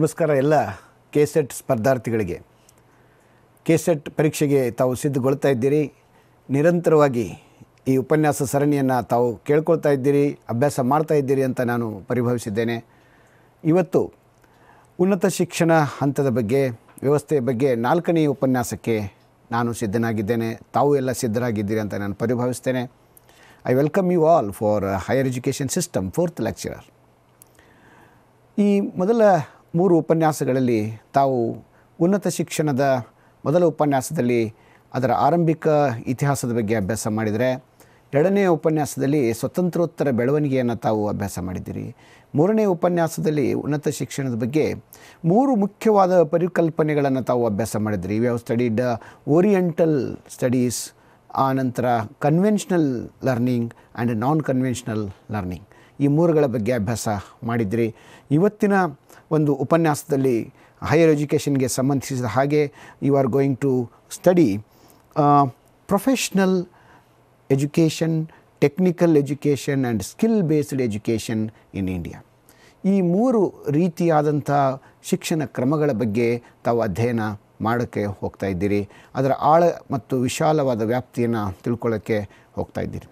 ನಮಸ್ಕಾರ ಎಲ್ಲ K SET ಸ್ಪರ್ಧಾರ್ಥಿಗಳಿಗೆ ಕೆ ಸೆಟ್ ಪರೀಕ್ಷೆಗೆ ತಾವು ಸಿದ್ಧಗೊಳ್ತಾ ಇದ್ದೀರಿ ನಿರಂತರವಾಗಿ ಈ ಉಪನ್ಯಾಸ ಸರಣಿಯನ್ನು ತಾವು ಕೇಳ್ಕೊಳ್ತಾ ಇದ್ದೀರಿ ಅಭ್ಯಾಸ ಮಾಡ್ತಾ ಇದ್ದೀರಿ ಅಂತ ನಾನು ಪರಿಭವಿಸಿದ್ದೇನೆ ಇವತ್ತು ಉನ್ನತ ಶಿಕ್ಷಣ ಹಂತದ ಬಗ್ಗೆ ವ್ಯವಸ್ಥೆಯ ಬಗ್ಗೆ ನಾಲ್ಕನೇ ಉಪನ್ಯಾಸಕ್ಕೆ ನಾನು ಸಿದ್ಧನಾಗಿದ್ದೇನೆ ತಾವು ಎಲ್ಲ ಸಿದ್ಧರಾಗಿದ್ದೀರಿ ಅಂತ ನಾನು ಪರಿಭವಿಸ್ತೇನೆ I welcome you all for higher education system fourth lecturer ಈ ಮೊದಲ ಮೂರು ಉಪನ್ಯಾಸಗಳಲ್ಲಿ ತಾವು ಉನ್ನತ ಶಿಕ್ಷಣದ ಮೊದಲ ಉಪನ್ಯಾಸದಲ್ಲಿ ಅದರ ಆರಂಭಿಕ ಇತಿಹಾಸದ ಬಗ್ಗೆ ಅಭ್ಯಾಸ ಮಾಡಿದರೆ ಎರಡನೇ ಉಪನ್ಯಾಸದಲ್ಲಿ ಸ್ವತಂತ್ರೋತ್ತರ ಬೆಳವಣಿಗೆಯನ್ನು ತಾವು ಅಭ್ಯಾಸ ಮಾಡಿದ್ದೀರಿ ಮೂರನೇ ಉಪನ್ಯಾಸದಲ್ಲಿ ಉನ್ನತ ಶಿಕ್ಷಣದ ಬಗ್ಗೆ ಮೂರು ಮುಖ್ಯವಾದ ಪರಿಕಲ್ಪನೆಗಳನ್ನು ತಾವು ಅಭ್ಯಾಸ ಮಾಡಿದ್ರಿ we have studied oriental studies ಆನಂತರ conventional learning and non conventional learning ಈ ಮೂರುಗಳ ಬಗ್ಗೆ ಅಭ್ಯಾಸ ಮಾಡಿದ್ರಿ ಇವತ್ತಿನ ಒಂದು ಉಪನ್ಯಾಸದಲ್ಲಿ ಹೈಯರ್ ಎಜುಕೇಷನ್ಗೆ ಸಂಬಂಧಿಸಿದ ಹಾಗೆ you are going to study professional education technical education and skill based education in India ಈ ಮೂರು ರೀತಿಯಾದಂಥ ಶಿಕ್ಷಣ ಕ್ರಮಗಳ ಬಗ್ಗೆ ತಾವು ಅಧ್ಯಯನ ಮಾಡೋಕ್ಕೆ ಹೋಗ್ತಾ ಇದ್ದೀರಿ ಅದರ ಆಳ ಮತ್ತು ವಿಶಾಲವಾದ ವ್ಯಾಪ್ತಿಯನ್ನು ತಿಳ್ಕೊಳ್ಳೋಕ್ಕೆ ಹೋಗ್ತಾ ಇದ್ದೀರಿ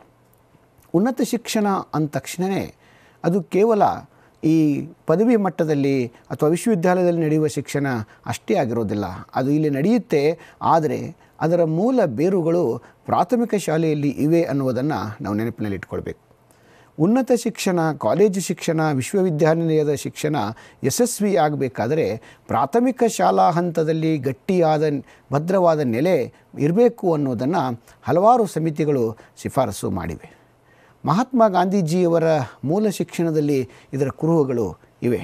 ಉನ್ನತ ಶಿಕ್ಷಣ ಅಂದ ತಕ್ಷಣವೇ ಅದು ಕೇವಲ ಈ ಪದವಿ ಮಟ್ಟದಲ್ಲಿ ಅಥವಾ ವಿಶ್ವವಿದ್ಯಾಲಯದಲ್ಲಿ ನಡೆಯುವ ಶಿಕ್ಷಣ ಅಷ್ಟೇ ಆಗಿರೋದಿಲ್ಲ ಅದು ಇಲ್ಲಿ ನಡೆಯುತ್ತೆ ಆದರೆ ಅದರ ಮೂಲ ಬೇರುಗಳು ಪ್ರಾಥಮಿಕ ಶಾಲೆಯಲ್ಲಿ ಇವೆ ಅನ್ನುವುದನ್ನು ನಾವು ನೆನಪಿನಲ್ಲಿ ಉನ್ನತ ಶಿಕ್ಷಣ ಕಾಲೇಜು ಶಿಕ್ಷಣ ವಿಶ್ವವಿದ್ಯಾನಿಲಯದ ಶಿಕ್ಷಣ ಯಶಸ್ವಿ ಆಗಬೇಕಾದರೆ ಪ್ರಾಥಮಿಕ ಶಾಲಾ ಹಂತದಲ್ಲಿ ಗಟ್ಟಿಯಾದ ಭದ್ರವಾದ ನೆಲೆ ಇರಬೇಕು ಅನ್ನೋದನ್ನು ಹಲವಾರು ಸಮಿತಿಗಳು ಶಿಫಾರಸು ಮಾಡಿವೆ ಮಹಾತ್ಮ ಗಾಂಧೀಜಿಯವರ ಮೂಲ ಶಿಕ್ಷಣದಲ್ಲಿ ಇದರ ಕುರುಹುಗಳು ಇವೆ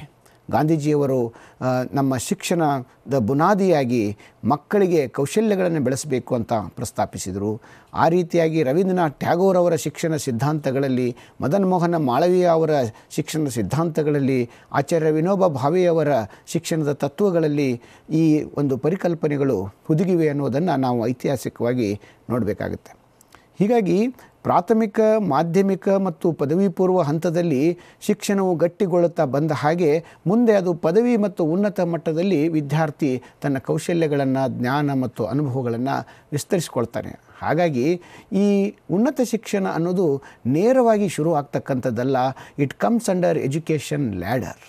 ಗಾಂಧೀಜಿಯವರು ನಮ್ಮ ಶಿಕ್ಷಣದ ಬುನಾದಿಯಾಗಿ ಮಕ್ಕಳಿಗೆ ಕೌಶಲ್ಯಗಳನ್ನು ಬೆಳೆಸಬೇಕು ಅಂತ ಪ್ರಸ್ತಾಪಿಸಿದರು ಆ ರೀತಿಯಾಗಿ ರವೀಂದ್ರನಾಥ್ ಟ್ಯಾಗೋರ್ ಅವರ ಶಿಕ್ಷಣ ಸಿದ್ಧಾಂತಗಳಲ್ಲಿ ಮದನ್ ಮೋಹನ ಮಾಳವೀಯ ಅವರ ಶಿಕ್ಷಣ ಸಿದ್ಧಾಂತಗಳಲ್ಲಿ ಆಚಾರ್ಯ ವಿನೋಬ ಭಾವೆಯವರ ಶಿಕ್ಷಣದ ತತ್ವಗಳಲ್ಲಿ ಈ ಒಂದು ಪರಿಕಲ್ಪನೆಗಳು ಹುದುಗಿವೆ ಅನ್ನೋದನ್ನು ನಾವು ಐತಿಹಾಸಿಕವಾಗಿ ನೋಡಬೇಕಾಗುತ್ತೆ ಹೀಗಾಗಿ ಪ್ರಾಥಮಿಕ ಮಾಧ್ಯಮಿಕ ಮತ್ತು ಪದವಿ ಪೂರ್ವ ಹಂತದಲ್ಲಿ ಶಿಕ್ಷಣವು ಗಟ್ಟಿಗೊಳ್ಳುತ್ತಾ ಬಂದ ಹಾಗೆ ಮುಂದೆ ಅದು ಪದವಿ ಮತ್ತು ಉನ್ನತ ಮಟ್ಟದಲ್ಲಿ ವಿದ್ಯಾರ್ಥಿ ತನ್ನ ಕೌಶಲ್ಯಗಳನ್ನು ಜ್ಞಾನ ಮತ್ತು ಅನುಭವಗಳನ್ನು ವಿಸ್ತರಿಸಿಕೊಳ್ತಾನೆ ಹಾಗಾಗಿ ಈ ಉನ್ನತ ಶಿಕ್ಷಣ ಅನ್ನೋದು ನೇರವಾಗಿ ಶುರು ಆಗ್ತಕ್ಕಂಥದ್ದಲ್ಲ it comes under education ladder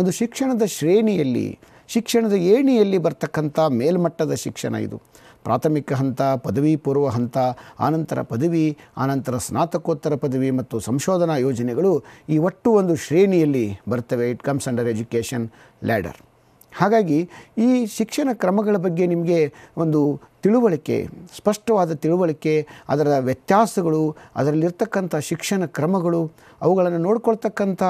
ಒಂದು ಶಿಕ್ಷಣದ ಶ್ರೇಣಿಯಲ್ಲಿ ಶಿಕ್ಷಣದ ಏಣಿಯಲ್ಲಿ ಬರ್ತಕ್ಕಂಥ ಮೇಲ್ಮಟ್ಟದ ಶಿಕ್ಷಣ ಇದು ಪ್ರಾಥಮಿಕ ಹಂತ ಪದವಿ ಪೂರ್ವ ಹಂತ ಆನಂತರ ಪದವಿ ಆನಂತರ ಸ್ನಾತಕೋತ್ತರ ಪದವಿ ಮತ್ತು ಸಂಶೋಧನಾ ಯೋಜನೆಗಳು ಈ ಒಟ್ಟು ಒಂದು ಶ್ರೇಣಿಯಲ್ಲಿ ಬರ್ತವೆ it comes under education ladder ಹಾಗಾಗಿ ಈ ಶಿಕ್ಷಣ ಕ್ರಮಗಳ ಬಗ್ಗೆ ನಿಮಗೆ ಒಂದು ತಿಳುವಳಿಕೆ ಸ್ಪಷ್ಟವಾದ ತಿಳುವಳಿಕೆ ಅದರ ವ್ಯತ್ಯಾಸಗಳು ಅದರಲ್ಲಿರ್ತಕ್ಕಂಥ ಶಿಕ್ಷಣ ಕ್ರಮಗಳು ಅವುಗಳನ್ನು ನೋಡ್ಕೊಳ್ತಕ್ಕಂಥ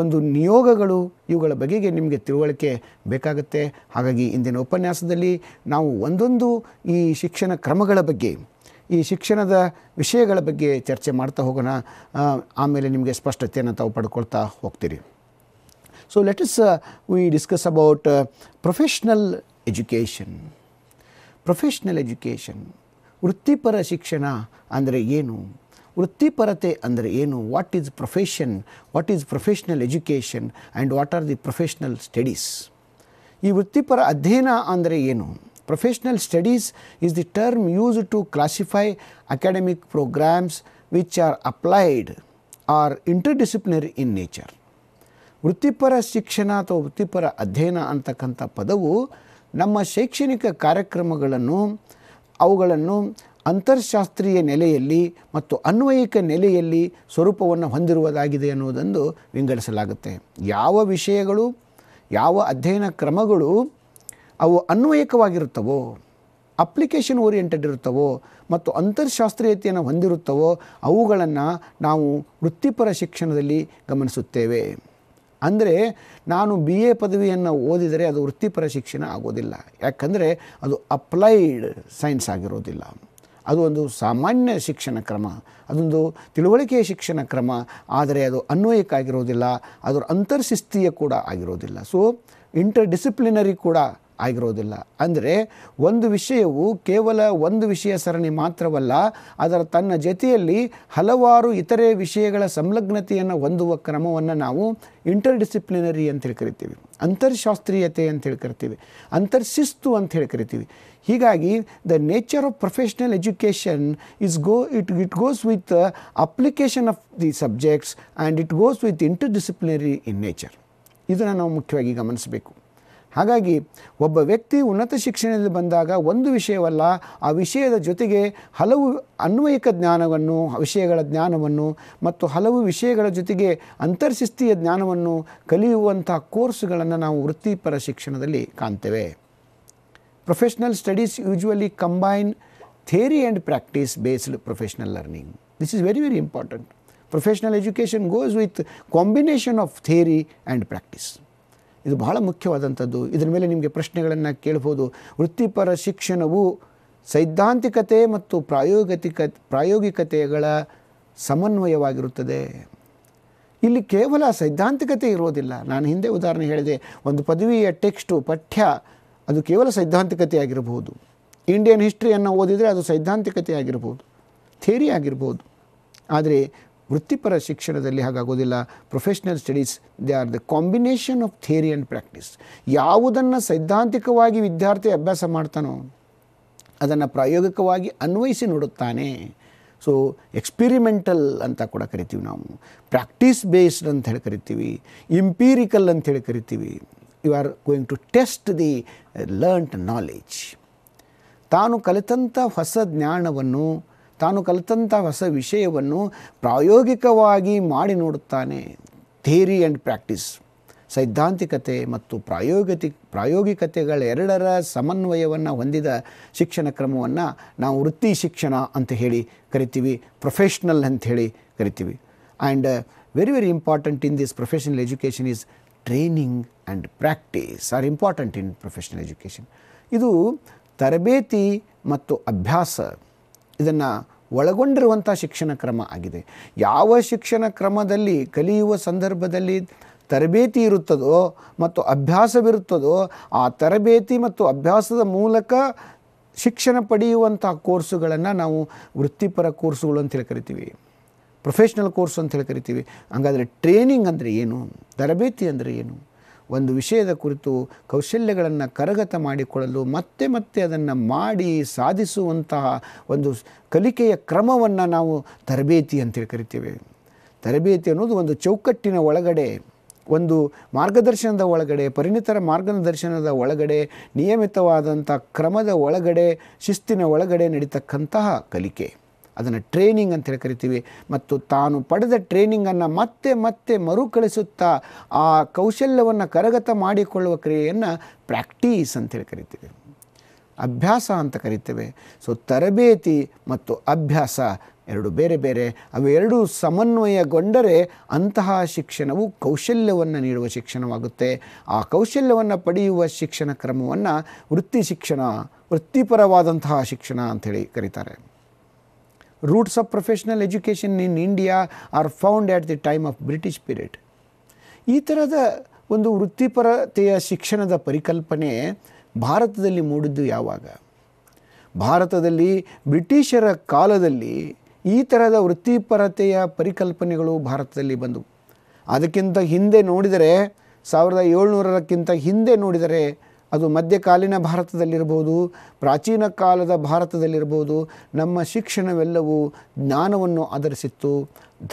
ಒಂದು ನಿಯೋಗಗಳು ಇವುಗಳ ಬಗೆಗೆ ನಿಮಗೆ ತಿಳುವಳಿಕೆ ಬೇಕಾಗುತ್ತೆ ಹಾಗಾಗಿ ಇಂದಿನ ಉಪನ್ಯಾಸದಲ್ಲಿ ನಾವು ಒಂದೊಂದು ಈ ಶಿಕ್ಷಣ ಕ್ರಮಗಳ ಬಗ್ಗೆ ಈ ಶಿಕ್ಷಣದ ವಿಷಯಗಳ ಬಗ್ಗೆ ಚರ್ಚೆ ಮಾಡ್ತಾ ಹೋಗೋಣ ಆಮೇಲೆ ನಿಮಗೆ ಸ್ಪಷ್ಟತೆಯನ್ನು ತಾವು ಪಡ್ಕೊಳ್ತಾ ಹೋಗ್ತೀರಿ So, let us uh, we discuss about uh, professional education. Professional education. Uruttipara shikshana andre yenu. parate andre yenu. What is profession? What is professional education? And what are the professional studies? E uruttipara adhena andre yenu. Professional studies is the term used to classify academic programs which are applied or interdisciplinary in nature. ವೃತ್ತಿಪರ ಶಿಕ್ಷಣ ಅಥವಾ ವೃತ್ತಿಪರ ಅಧ್ಯಯನ ಅಂತಕ್ಕಂಥ ಪದವು ನಮ್ಮ ಶೈಕ್ಷಣಿಕ ಕಾರ್ಯಕ್ರಮಗಳನ್ನು ಅವುಗಳನ್ನು ಅಂತರ್ಶಾಸ್ತ್ರೀಯ ನೆಲೆಯಲ್ಲಿ ಮತ್ತು ಅನ್ವಯಿಕ ನೆಲೆಯಲ್ಲಿ ಸ್ವರೂಪವನ್ನು ಹೊಂದಿರುವುದಾಗಿದೆ ಅನ್ನುವುದನ್ನು ವಿಂಗಡಿಸಲಾಗುತ್ತೆ ಯಾವ ವಿಷಯಗಳು ಯಾವ ಅಧ್ಯಯನ ಕ್ರಮಗಳು ಅವು ಅನ್ವಯಿಕವಾಗಿರುತ್ತವೋ ಅಪ್ಲಿಕೇಶನ್ ಓರಿಯೆಂಟೆಡ್ ಇರುತ್ತವೋ ಮತ್ತು ಅಂತರ್ಶಾಸ್ತ್ರೀಯತೆಯನ್ನು ಹೊಂದಿರುತ್ತವೋ ಅವುಗಳನ್ನು ನಾವು ವೃತ್ತಿಪರ ಶಿಕ್ಷಣದಲ್ಲಿ ಗಮನಿಸುತ್ತೇವೆ ಅಂದರೆ ನಾನು ಬಿ ಎ ಪದವಿಯನ್ನು ಓದಿದರೆ ಅದು ವೃತ್ತಿಪರ ಶಿಕ್ಷಣ ಆಗೋದಿಲ್ಲ ಯಾಕಂದರೆ ಅದು ಅಪ್ಲೈಡ್ ಸೈನ್ಸ್ ಆಗಿರೋದಿಲ್ಲ ಅದು ಒಂದು ಸಾಮಾನ್ಯ ಶಿಕ್ಷಣ ಕ್ರಮ ಅದೊಂದು ತಿಳುವಳಿಕೆಯ ಶಿಕ್ಷಣ ಕ್ರಮ ಆದರೆ ಅದು ಅನ್ವಯಕ್ಕೆ ಆಗಿರೋದಿಲ್ಲ ಅದರ ಅಂತರ್ಶಿಸ್ತೀಯ ಕೂಡ ಆಗಿರೋದಿಲ್ಲ ಸೊ ಇಂಟರ್ ಡಿಸಿಪ್ಲಿನರಿ ಕೂಡ ಆಗಿರೋದಿಲ್ಲ ಅಂದರೆ ಒಂದು ವಿಷಯವು ಕೇವಲ ಒಂದು ವಿಷಯ ಸರಣಿ ಮಾತ್ರವಲ್ಲ ಅದರ ತನ್ನ ಜೊತೆಯಲ್ಲಿ ಹಲವಾರು ಇತರೆ ವಿಷಯಗಳ ಸಂಲಗ್ನತೆಯನ್ನು ಹೊಂದುವ ಕ್ರಮವನ್ನು ನಾವು ಇಂಟರ್ ಡಿಸಿಪ್ಲಿನರಿ ಅಂತ ಕರಿತೀವಿ ಅಂತರ್ಶಾಸ್ತ್ರೀಯತೆ ಅಂತ ಹೇಳಿ ಕರಿತೀವಿ ಅಂತರ್ಶಿಸ್ತು ಅಂತ ಹೇಳಿ ಕರಿತೀವಿ ಹೀಗಾಗಿ the nature of professional education is go it it goes with application of the subjects and it goes with interdisciplinary in nature ಇದನ್ನು ನಾವು ಮುಖ್ಯವಾಗಿ ಗಮನಿಸಬೇಕು ಹಾಗಾಗಿ ಒಬ್ಬ ವ್ಯಕ್ತಿ ಉನ್ನತ ಶಿಕ್ಷಣದಲ್ಲಿ ಬಂದಾಗ ಒಂದು ವಿಷಯವಲ್ಲ ಆ ವಿಷಯದ ಜೊತೆಗೆ ಹಲವು ಅನ್ವಯಿಕ ಜ್ಞಾನವನ್ನು ವಿಷಯಗಳ ಜ್ಞಾನವನ್ನು ಮತ್ತು ಹಲವು ವಿಷಯಗಳ ಜೊತೆಗೆ ಅಂತರ್ಶಿಸ್ತೀಯ ಜ್ಞಾನವನ್ನು ಕಲಿಯುವಂಥ ಕೋರ್ಸ್ಗಳನ್ನು ನಾವು ವೃತ್ತಿಪರ ಶಿಕ್ಷಣದಲ್ಲಿ ಕಾಣ್ತೇವೆ professional studies usually combine theory and practice based professional learning this is very very important professional education goes with combination of theory and practice ಇದು ಬಹಳ ಮುಖ್ಯವಾದಂಥದ್ದು ಇದರ ಮೇಲೆ ನಿಮಗೆ ಪ್ರಶ್ನೆಗಳನ್ನು ಕೇಳ್ಬೋದು ವೃತ್ತಿಪರ ಶಿಕ್ಷಣವು ಸೈದ್ಧಾಂತಿಕತೆ ಮತ್ತು ಪ್ರಾಯೋಗಿಕ ಪ್ರಾಯೋಗಿಕತೆಗಳ ಸಮನ್ವಯವಾಗಿರುತ್ತದೆ ಇಲ್ಲಿ ಕೇವಲ ಸೈದ್ಧಾಂತಿಕತೆ ಇರೋದಿಲ್ಲ ನಾನು ಹಿಂದೆ ಉದಾಹರಣೆ ಹೇಳಿದೆ ಒಂದು ಪದವಿಯ ಟೆಕ್ಸ್ಟು ಪಠ್ಯ ಅದು ಕೇವಲ ಸೈದ್ಧಾಂತಿಕತೆ ಆಗಿರಬಹುದು ಇಂಡಿಯನ್ ಹಿಸ್ಟ್ರಿಯನ್ನು ಓದಿದರೆ ಅದು ಸೈದ್ಧಾಂತಿಕತೆ ಆಗಿರ್ಬೋದು ಥೇರಿ ಆಗಿರ್ಬೋದು ಆದರೆ ವೃತ್ತಿಪರ ಶಿಕ್ಷಣದಲ್ಲಿ ಹಾಗಾಗೋದಿಲ್ಲ professional studies they are the combination of theory and practice ಯಾವುದನ್ನು ಸೈದ್ಧಾಂತಿಕವಾಗಿ ವಿದ್ಯಾರ್ಥಿ ಅಭ್ಯಾಸ ಮಾಡ್ತಾನೋ ಅದನ್ನು ಪ್ರಾಯೋಗಿಕವಾಗಿ ಅನ್ವಯಿಸಿ ನೋಡುತ್ತಾನೆ ಸೊ ಎಕ್ಸ್ಪಿರಿಮೆಂಟಲ್ ಅಂತ ಕೂಡ ಕರಿತೀವಿ ನಾವು ಪ್ರಾಕ್ಟೀಸ್ ಬೇಸ್ಡ್ ಅಂತ ಹೇಳಿ ಕರಿತೀವಿ ಇಂಪೀರಿಕಲ್ ಅಂತ ಹೇಳಿ ಕರಿತೀವಿ you are going to test the learned knowledge ತಾನು ಕಲಿತಂಥ ಹೊಸ ಜ್ಞಾನವನ್ನು ತಾನು ಕಲಿತಂಥ ಹೊಸ ವಿಷಯವನ್ನು ಪ್ರಾಯೋಗಿಕವಾಗಿ ಮಾಡಿ ನೋಡುತ್ತಾನೆ ಥೇರಿ ಆ್ಯಂಡ್ ಪ್ರಾಕ್ಟೀಸ್ ಸೈದ್ಧಾಂತಿಕತೆ ಮತ್ತು ಪ್ರಾಯೋಗಿಕ ಪ್ರಾಯೋಗಿಕತೆಗಳೆರಡರ ಸಮನ್ವಯವನ್ನು ಹೊಂದಿದ ಶಿಕ್ಷಣ ಕ್ರಮವನ್ನು ನಾವು ವೃತ್ತಿ ಶಿಕ್ಷಣ ಅಂತ ಹೇಳಿ ಕರಿತೀವಿ ಪ್ರೊಫೆಷ್ನಲ್ ಅಂತ ಹೇಳಿ ಕರಿತೀವಿ and very very important in this professional education is training and practice are important in professional education ಇದು ತರಬೇತಿ ಮತ್ತು ಅಭ್ಯಾಸ ಇದನ್ನು ಒಳಗೊಂಡಿರುವಂಥ ಶಿಕ್ಷಣ ಕ್ರಮ ಆಗಿದೆ ಯಾವ ಶಿಕ್ಷಣ ಕ್ರಮದಲ್ಲಿ ಕಲಿಯುವ ಸಂದರ್ಭದಲ್ಲಿ ತರಬೇತಿ ಇರುತ್ತದೋ ಮತ್ತು ಅಭ್ಯಾಸವಿರುತ್ತದೋ ಆ ತರಬೇತಿ ಮತ್ತು ಅಭ್ಯಾಸದ ಮೂಲಕ ಶಿಕ್ಷಣ ಪಡೆಯುವಂಥ ಕೋರ್ಸುಗಳನ್ನು ನಾವು ವೃತ್ತಿಪರ ಕೋರ್ಸುಗಳು ಅಂತ ಹೇಳಿ ಕರಿತೀವಿ ಪ್ರೊಫೆಷ್ನಲ್ ಕೋರ್ಸ್ ಅಂತ ಹೇಳಿ ಕರಿತೀವಿ ಹಾಗಾದರೆ ಟ್ರೈನಿಂಗ್ ಅಂದರೆ ಏನು ತರಬೇತಿ ಅಂದರೆ ಏನು ಒಂದು ವಿಷಯದ ಕುರಿತು ಕೌಶಲ್ಯಗಳನ್ನು ಕರಗತ ಮಾಡಿಕೊಳ್ಳಲು ಮತ್ತೆ ಮತ್ತೆ ಅದನ್ನು ಮಾಡಿ ಸಾಧಿಸುವಂತಹ ಒಂದು ಕಲಿಕೆಯ ಕ್ರಮವನ್ನು ನಾವು ತರಬೇತಿ ಅಂತೇಳಿ ಕರಿತೇವೆ ತರಬೇತಿ ಅನ್ನೋದು ಒಂದು ಚೌಕಟ್ಟಿನ ಒಳಗಡೆ ಒಂದು ಮಾರ್ಗದರ್ಶನದ ಒಳಗಡೆ ಪರಿಣಿತರ ಮಾರ್ಗದರ್ಶನದ ಒಳಗಡೆ ನಿಯಮಿತವಾದಂಥ ಕ್ರಮದ ಒಳಗಡೆ ಶಿಸ್ತಿನ ಒಳಗಡೆ ನಡೀತಕ್ಕಂತಹ ಕಲಿಕೆ ಅದನ್ನು ಟ್ರೈನಿಂಗ್ ಅಂತೇಳಿ ಕರಿತೀವಿ ಮತ್ತು ತಾನು ಪಡೆದ ಟ್ರೈನಿಂಗನ್ನು ಮತ್ತೆ ಮತ್ತೆ ಮರುಕಳಿಸುತ್ತಾ ಆ ಕೌಶಲ್ಯವನ್ನು ಕರಗತ ಮಾಡಿಕೊಳ್ಳುವ ಕ್ರಿಯೆಯನ್ನು ಪ್ರಾಕ್ಟೀಸ್ ಅಂತೇಳಿ ಕರಿತೀವಿ ಅಭ್ಯಾಸ ಅಂತ ಕರಿತೇವೆ ಸೊ ತರಬೇತಿ ಮತ್ತು ಅಭ್ಯಾಸ ಎರಡು ಬೇರೆ ಬೇರೆ ಅವೆರಡೂ ಸಮನ್ವಯಗೊಂಡರೆ ಅಂತಹ ಶಿಕ್ಷಣವು ಕೌಶಲ್ಯವನ್ನು ನೀಡುವ ಶಿಕ್ಷಣವಾಗುತ್ತೆ ಆ ಕೌಶಲ್ಯವನ್ನು ಪಡೆಯುವ ಶಿಕ್ಷಣ ಕ್ರಮವನ್ನು ವೃತ್ತಿ ಶಿಕ್ಷಣ ವೃತ್ತಿಪರವಾದಂತಹ ಶಿಕ್ಷಣ ಅಂಥೇಳಿ ಕರೀತಾರೆ roots of professional education in India are found at the time of British period ಈ ಥರದ ಒಂದು ವೃತ್ತಿಪರತೆಯ ಶಿಕ್ಷಣದ ಪರಿಕಲ್ಪನೆ ಭಾರತದಲ್ಲಿ ಮೂಡಿದ್ದು ಯಾವಾಗ ಭಾರತದಲ್ಲಿ ಬ್ರಿಟಿಷರ ಕಾಲದಲ್ಲಿ ಈ ಥರದ ವೃತ್ತಿಪರತೆಯ ಪರಿಕಲ್ಪನೆಗಳು ಭಾರತದಲ್ಲಿ ಬಂದವು ಅದಕ್ಕಿಂತ ಹಿಂದೆ ನೋಡಿದರೆ ಸಾವಿರದ ಏಳ್ನೂರಕ್ಕಿಂತ ಹಿಂದೆ ನೋಡಿದರೆ ಅದು ಮಧ್ಯಕಾಲೀನ ಭಾರತದಲ್ಲಿರ್ಬೋದು ಪ್ರಾಚೀನ ಕಾಲದ ಭಾರತದಲ್ಲಿರ್ಬೋದು ನಮ್ಮ ಶಿಕ್ಷಣವೆಲ್ಲವೂ ಜ್ಞಾನವನ್ನು ಆಧರಿಸಿತ್ತು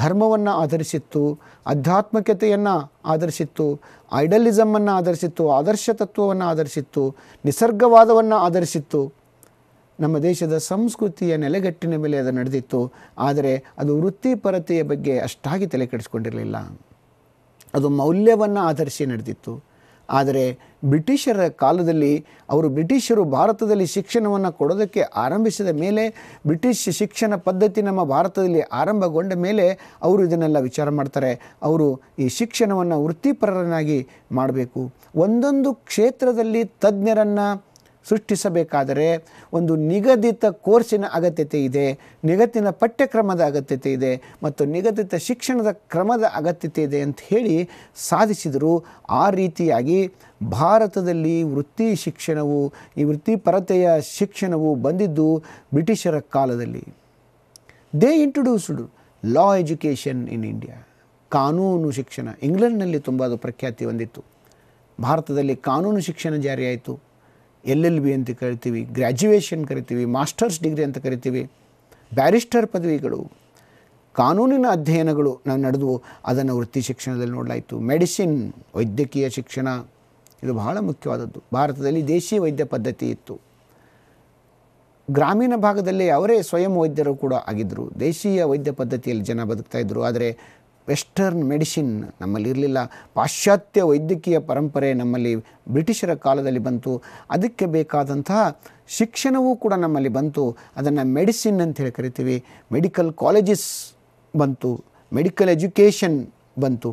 ಧರ್ಮವನ್ನು ಆಧರಿಸಿತ್ತು ಆಧ್ಯಾತ್ಮಿಕತೆಯನ್ನು ಆಧರಿಸಿತ್ತು ಐಡಲಿಸಮನ್ನು ಆಧರಿಸಿತ್ತು ಆದರ್ಶ ತತ್ವವನ್ನು ಆಧರಿಸಿತ್ತು ನಿಸರ್ಗವಾದವನ್ನು ಆಧರಿಸಿತ್ತು ನಮ್ಮ ದೇಶದ ಸಂಸ್ಕೃತಿಯ ನೆಲೆಗಟ್ಟಿನ ಮೇಲೆ ಅದು ನಡೆದಿತ್ತು ಆದರೆ ಅದು ವೃತ್ತಿಪರತೆಯ ಬಗ್ಗೆ ಅಷ್ಟಾಗಿ ತಲೆ ಅದು ಮೌಲ್ಯವನ್ನು ಆಧರಿಸಿ ನಡೆದಿತ್ತು ಆದರೆ ಬ್ರಿಟಿಷರ ಕಾಲದಲ್ಲಿ ಅವರು ಬ್ರಿಟಿಷರು ಭಾರತದಲ್ಲಿ ಶಿಕ್ಷಣವನ್ನು ಕೊಡೋದಕ್ಕೆ ಆರಂಭಿಸಿದ ಮೇಲೆ ಬ್ರಿಟಿಷ್ ಶಿಕ್ಷಣ ಪದ್ಧತಿ ನಮ್ಮ ಭಾರತದಲ್ಲಿ ಆರಂಭಗೊಂಡ ಮೇಲೆ ಅವರು ಇದನ್ನೆಲ್ಲ ವಿಚಾರ ಮಾಡ್ತಾರೆ ಅವರು ಈ ಶಿಕ್ಷಣವನ್ನು ವೃತ್ತಿಪರರನ್ನಾಗಿ ಮಾಡಬೇಕು ಒಂದೊಂದು ಕ್ಷೇತ್ರದಲ್ಲಿ ತಜ್ಞರನ್ನು ಸೃಷ್ಟಿಸಬೇಕಾದರೆ ಒಂದು ನಿಗದಿತ ಕೋರ್ಸಿನ ಅಗತ್ಯತೆ ಇದೆ ನಿಗದಿನ ಪಠ್ಯಕ್ರಮದ ಅಗತ್ಯತೆ ಇದೆ ಮತ್ತು ನಿಗದಿತ ಶಿಕ್ಷಣದ ಕ್ರಮದ ಅಗತ್ಯತೆ ಇದೆ ಅಂತ ಹೇಳಿ ಸಾಧಿಸಿದರು ಆ ರೀತಿಯಾಗಿ ಭಾರತದಲ್ಲಿ ವೃತ್ತಿ ಶಿಕ್ಷಣವು ಈ ವೃತ್ತಿಪರತೆಯ ಶಿಕ್ಷಣವು ಬಂದಿದ್ದು ಬ್ರಿಟಿಷರ ಕಾಲದಲ್ಲಿ they introduced law education in India ಕಾನೂನು ಶಿಕ್ಷಣ ಇಂಗ್ಲೆಂಡ್ನಲ್ಲಿ ತುಂಬ ಅದು ಪ್ರಖ್ಯಾತಿ ಹೊಂದಿತ್ತು ಭಾರತದಲ್ಲಿ ಕಾನೂನು ಶಿಕ್ಷಣ ಜಾರಿಯಾಯಿತು ಎಲ್ ಎಲ್ ಬಿ ಅಂತ ಕರಿತೀವಿ ಗ್ರ್ಯಾಜುಯೇಷನ್ ಕರಿತೀವಿ ಮಾಸ್ಟರ್ಸ್ ಡಿಗ್ರಿ ಅಂತ ಕರಿತೀವಿ ಬ್ಯಾರಿಸ್ಟರ್ ಪದವಿಗಳು ಕಾನೂನಿನ ಅಧ್ಯಯನಗಳು ನಾವು ನಡೆದು ಅದನ್ನು ವೃತ್ತಿ ಶಿಕ್ಷಣದಲ್ಲಿ ನೋಡಲಾಯಿತು ಮೆಡಿಸಿನ್ ವೈದ್ಯಕೀಯ ಶಿಕ್ಷಣ ಇದು ಬಹಳ ಮುಖ್ಯವಾದದ್ದು ಭಾರತದಲ್ಲಿ ದೇಶೀಯ ವೈದ್ಯ ಪದ್ಧತಿ ಇತ್ತು ಗ್ರಾಮೀಣ ಭಾಗದಲ್ಲಿ ಅವರೇ ಸ್ವಯಂ ವೈದ್ಯರು ಕೂಡ ಆಗಿದ್ದರು ದೇಶೀಯ ವೈದ್ಯ ಪದ್ಧತಿಯಲ್ಲಿ ಜನ ಬದುಕ್ತಾ ಇದ್ದರು ಆದರೆ ವೆಸ್ಟರ್ನ್ ಮೆಡಿಸಿನ್ ನಮ್ಮಲ್ಲಿ ಇರಲಿಲ್ಲ ಪಾಶ್ಚಾತ್ಯ ವೈದ್ಯಕೀಯ ಪರಂಪರೆ ನಮ್ಮಲ್ಲಿ ಬ್ರಿಟಿಷರ ಕಾಲದಲ್ಲಿ ಬಂತು ಅದಕ್ಕೆ ಬೇಕಾದಂತಹ ಶಿಕ್ಷಣವೂ ಕೂಡ ನಮ್ಮಲ್ಲಿ ಬಂತು ಅದನ್ನು ಮೆಡಿಸಿನ್ ಅಂತ ಹೇಳಿ ಕರಿತೀವಿ ಮೆಡಿಕಲ್ ಕಾಲೇಜಸ್ ಬಂತು ಮೆಡಿಕಲ್ ಎಜುಕೇಷನ್ ಬಂತು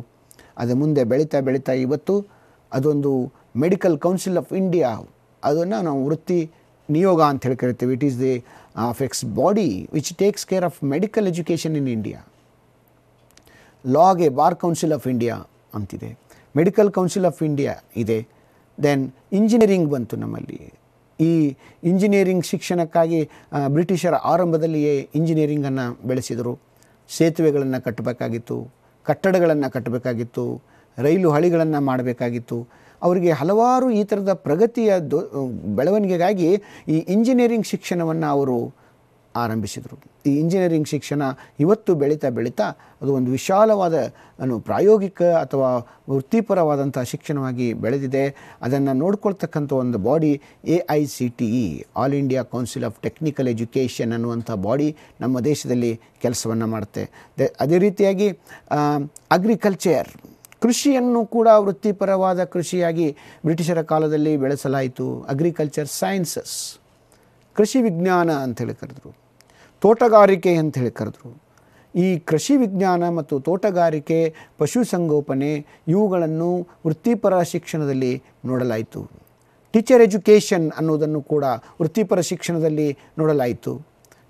ಅದು ಮುಂದೆ ಬೆಳೀತಾ ಬೆಳೀತಾ ಇವತ್ತು ಅದೊಂದು ಮೆಡಿಕಲ್ ಕೌನ್ಸಿಲ್ ಆಫ್ ಇಂಡಿಯಾ ಅದನ್ನು ನಾವು ವೃತ್ತಿ ನಿಯೋಗ ಅಂತ ಹೇಳಿ ಕರಿತೀವಿ it is the of ex body which takes care of medical education in India ಲಾಗೆ ಬಾರ್ ಕೌನ್ಸಿಲ್ ಆಫ್ ಇಂಡಿಯಾ ಅಂತಿದೆ ಮೆಡಿಕಲ್ ಕೌನ್ಸಿಲ್ ಆಫ್ ಇಂಡಿಯಾ ಇದೆ ದೆನ್ ಇಂಜಿನಿಯರಿಂಗ್ ಬಂತು ನಮ್ಮಲ್ಲಿ ಈ ಇಂಜಿನಿಯರಿಂಗ್ ಶಿಕ್ಷಣಕ್ಕಾಗಿ ಬ್ರಿಟಿಷರ ಆರಂಭದಲ್ಲಿಯೇ ಇಂಜಿನಿಯರಿಂಗನ್ನು ಬೆಳೆಸಿದರು ಸೇತುವೆಗಳನ್ನು ಕಟ್ಟಬೇಕಾಗಿತ್ತು ಕಟ್ಟಡಗಳನ್ನು ಕಟ್ಟಬೇಕಾಗಿತ್ತು ರೈಲು ಹಳಿಗಳನ್ನು ಮಾಡಬೇಕಾಗಿತ್ತು ಅವರಿಗೆ ಹಲವಾರು ಈ ಥರದ ಪ್ರಗತಿಯ ದೊ ಬೆಳವಣಿಗೆಗಾಗಿ ಈ ಇಂಜಿನಿಯರಿಂಗ್ ಶಿಕ್ಷಣವನ್ನು ಅವರು ಆರಂಭಿಸಿದರು ಈ ಇಂಜಿನಿಯರಿಂಗ್ ಶಿಕ್ಷಣ ಇವತ್ತು ಬೆಳೀತಾ ಬೆಳೀತಾ ಅದು ಒಂದು ವಿಶಾಲವಾದ ಅನು ಪ್ರಾಯೋಗಿಕ ಅಥವಾ ವೃತ್ತಿಪರವಾದಂಥ ಶಿಕ್ಷಣವಾಗಿ ಬೆಳೆದಿದೆ ಅದನ್ನು ನೋಡ್ಕೊಳ್ತಕ್ಕಂಥ ಒಂದು body A I C T E all India council of technical education ಅನ್ನುವಂಥ ಬಾಡಿ ನಮ್ಮ ದೇಶದಲ್ಲಿ ಕೆಲಸವನ್ನು ಮಾಡುತ್ತೆ ಅದೇ ರೀತಿಯಾಗಿ ಅಗ್ರಿಕಲ್ಚರ್ ಕೃಷಿಯನ್ನು ಕೂಡ ವೃತ್ತಿಪರವಾದ ಕೃಷಿಯಾಗಿ ಬ್ರಿಟಿಷರ ಕಾಲದಲ್ಲಿ ಬೆಳೆಸಲಾಯಿತು ಅಗ್ರಿಕಲ್ಚರ್ ಸೈನ್ಸಸ್ ಕೃಷಿ ವಿಜ್ಞಾನ ಅಂತೇಳಿ ಹೇಳಿ ಕರೆದರು ತೋಟಗಾರಿಕೆ ಅಂತ ಹೇಳಿ ಕರೆದ್ರು ಈ ಕೃಷಿ ವಿಜ್ಞಾನ ಮತ್ತು ತೋಟಗಾರಿಕೆ ಪಶುಸಂಗೋಪನೆ ಇವುಗಳನ್ನು ವೃತ್ತಿಪರ ಶಿಕ್ಷಣದಲ್ಲಿ ನೋಡಲಾಯಿತು ಟೀಚರ್ ಎಜುಕೇಷನ್ ಅನ್ನೋದನ್ನು ಕೂಡ ವೃತ್ತಿಪರ ಶಿಕ್ಷಣದಲ್ಲಿ ನೋಡಲಾಯಿತು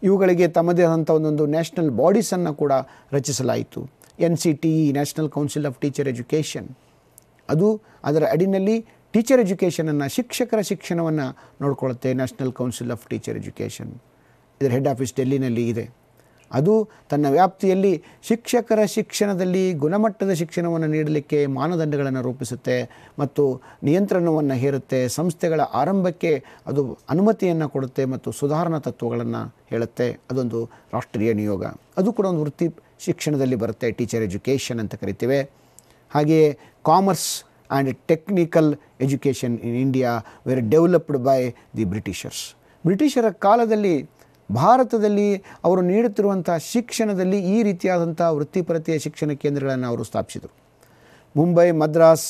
ಇವುಗಳಿಗೆ ತಮ್ಮದೇ ಆದಂಥ ಒಂದೊಂದು ನ್ಯಾಷನಲ್ ಬಾಡೀಸನ್ನು ಕೂಡ ರಚಿಸಲಾಯಿತು N C T E national council of teacher education ಅದು ಅದರ ಅಡಿನಲ್ಲಿ ಟೀಚರ್ ಎಜುಕೇಷನನ್ನು ಶಿಕ್ಷಕರ ಶಿಕ್ಷಣವನ್ನು ನೋಡ್ಕೊಳ್ಳುತ್ತೆ national council of teacher education ಇದರ ಹೆಡ್ ಆಫೀಸ್ ಡೆಲ್ಲಿನಲ್ಲಿ ಇದೆ ಅದು ತನ್ನ ವ್ಯಾಪ್ತಿಯಲ್ಲಿ ಶಿಕ್ಷಕರ ಶಿಕ್ಷಣದಲ್ಲಿ ಗುಣಮಟ್ಟದ ಶಿಕ್ಷಣವನ್ನು ನೀಡಲಿಕ್ಕೆ ಮಾನದಂಡಗಳನ್ನು ರೂಪಿಸುತ್ತೆ ಮತ್ತು ನಿಯಂತ್ರಣವನ್ನು ಹೇರುತ್ತೆ ಸಂಸ್ಥೆಗಳ ಆರಂಭಕ್ಕೆ ಅದು ಅನುಮತಿಯನ್ನು ಕೊಡುತ್ತೆ ಮತ್ತು ಸುಧಾರಣಾ ತತ್ವಗಳನ್ನು ಹೇಳುತ್ತೆ ಅದೊಂದು ರಾಷ್ಟ್ರೀಯ ನಿಯೋಗ ಅದು ಕೂಡ ಒಂದು ವೃತ್ತಿ ಶಿಕ್ಷಣದಲ್ಲಿ ಬರುತ್ತೆ ಟೀಚರ್ ಎಜುಕೇಷನ್ ಅಂತ ಕರಿತೀವಿ ಹಾಗೆಯೇ commerce and technical education in India were developed by the Britishers ಬ್ರಿಟಿಷರ ಕಾಲದಲ್ಲಿ ಭಾರತದಲ್ಲಿ ಅವರು ನೀಡುತ್ತಿರುವಂಥ ಶಿಕ್ಷಣದಲ್ಲಿ ಈ ರೀತಿಯಾದಂಥ ವೃತ್ತಿಪರತೆಯ ಶಿಕ್ಷಣ ಕೇಂದ್ರಗಳನ್ನು ಅವರು ಸ್ಥಾಪಿಸಿದರು ಮುಂಬೈ ಮದ್ರಾಸ್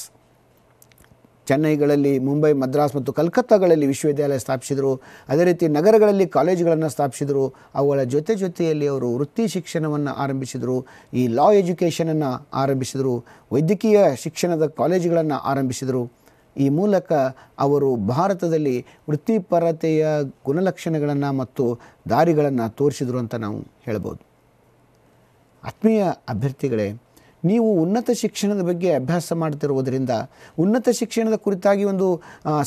ಚೆನ್ನೈಗಳಲ್ಲಿ ಮುಂಬೈ ಮದ್ರಾಸ್ ಮತ್ತು ಕಲ್ಕತ್ತಾಗಳಲ್ಲಿ ವಿಶ್ವವಿದ್ಯಾಲಯ ಸ್ಥಾಪಿಸಿದರು ಅದೇ ರೀತಿ ನಗರಗಳಲ್ಲಿ ಕಾಲೇಜುಗಳನ್ನು ಸ್ಥಾಪಿಸಿದರು ಅವುಗಳ ಜೊತೆ ಜೊತೆಯಲ್ಲಿ ಅವರು ವೃತ್ತಿ ಶಿಕ್ಷಣವನ್ನು ಆರಂಭಿಸಿದರು ಈ ಲಾ ಎಜುಕೇಷನನ್ನು ಆರಂಭಿಸಿದರು ವೈದ್ಯಕೀಯ ಶಿಕ್ಷಣದ ಕಾಲೇಜುಗಳನ್ನು ಆರಂಭಿಸಿದರು ಈ ಮೂಲಕ ಅವರು ಭಾರತದಲ್ಲಿ ವೃತ್ತಿಪರತೆಯ ಗುಣಲಕ್ಷಣಗಳನ್ನು ಮತ್ತು ದಾರಿಗಳನ್ನು ತೋರಿಸಿದರು ಅಂತ ನಾವು ಹೇಳ್ಬೋದು ಆತ್ಮೀಯ ಅಭ್ಯರ್ಥಿಗಳೇ ನೀವು ಉನ್ನತ ಶಿಕ್ಷಣದ ಬಗ್ಗೆ ಅಭ್ಯಾಸ ಮಾಡ್ತಿರುವುದರಿಂದ ಉನ್ನತ ಶಿಕ್ಷಣದ ಕುರಿತಾಗಿ ಒಂದು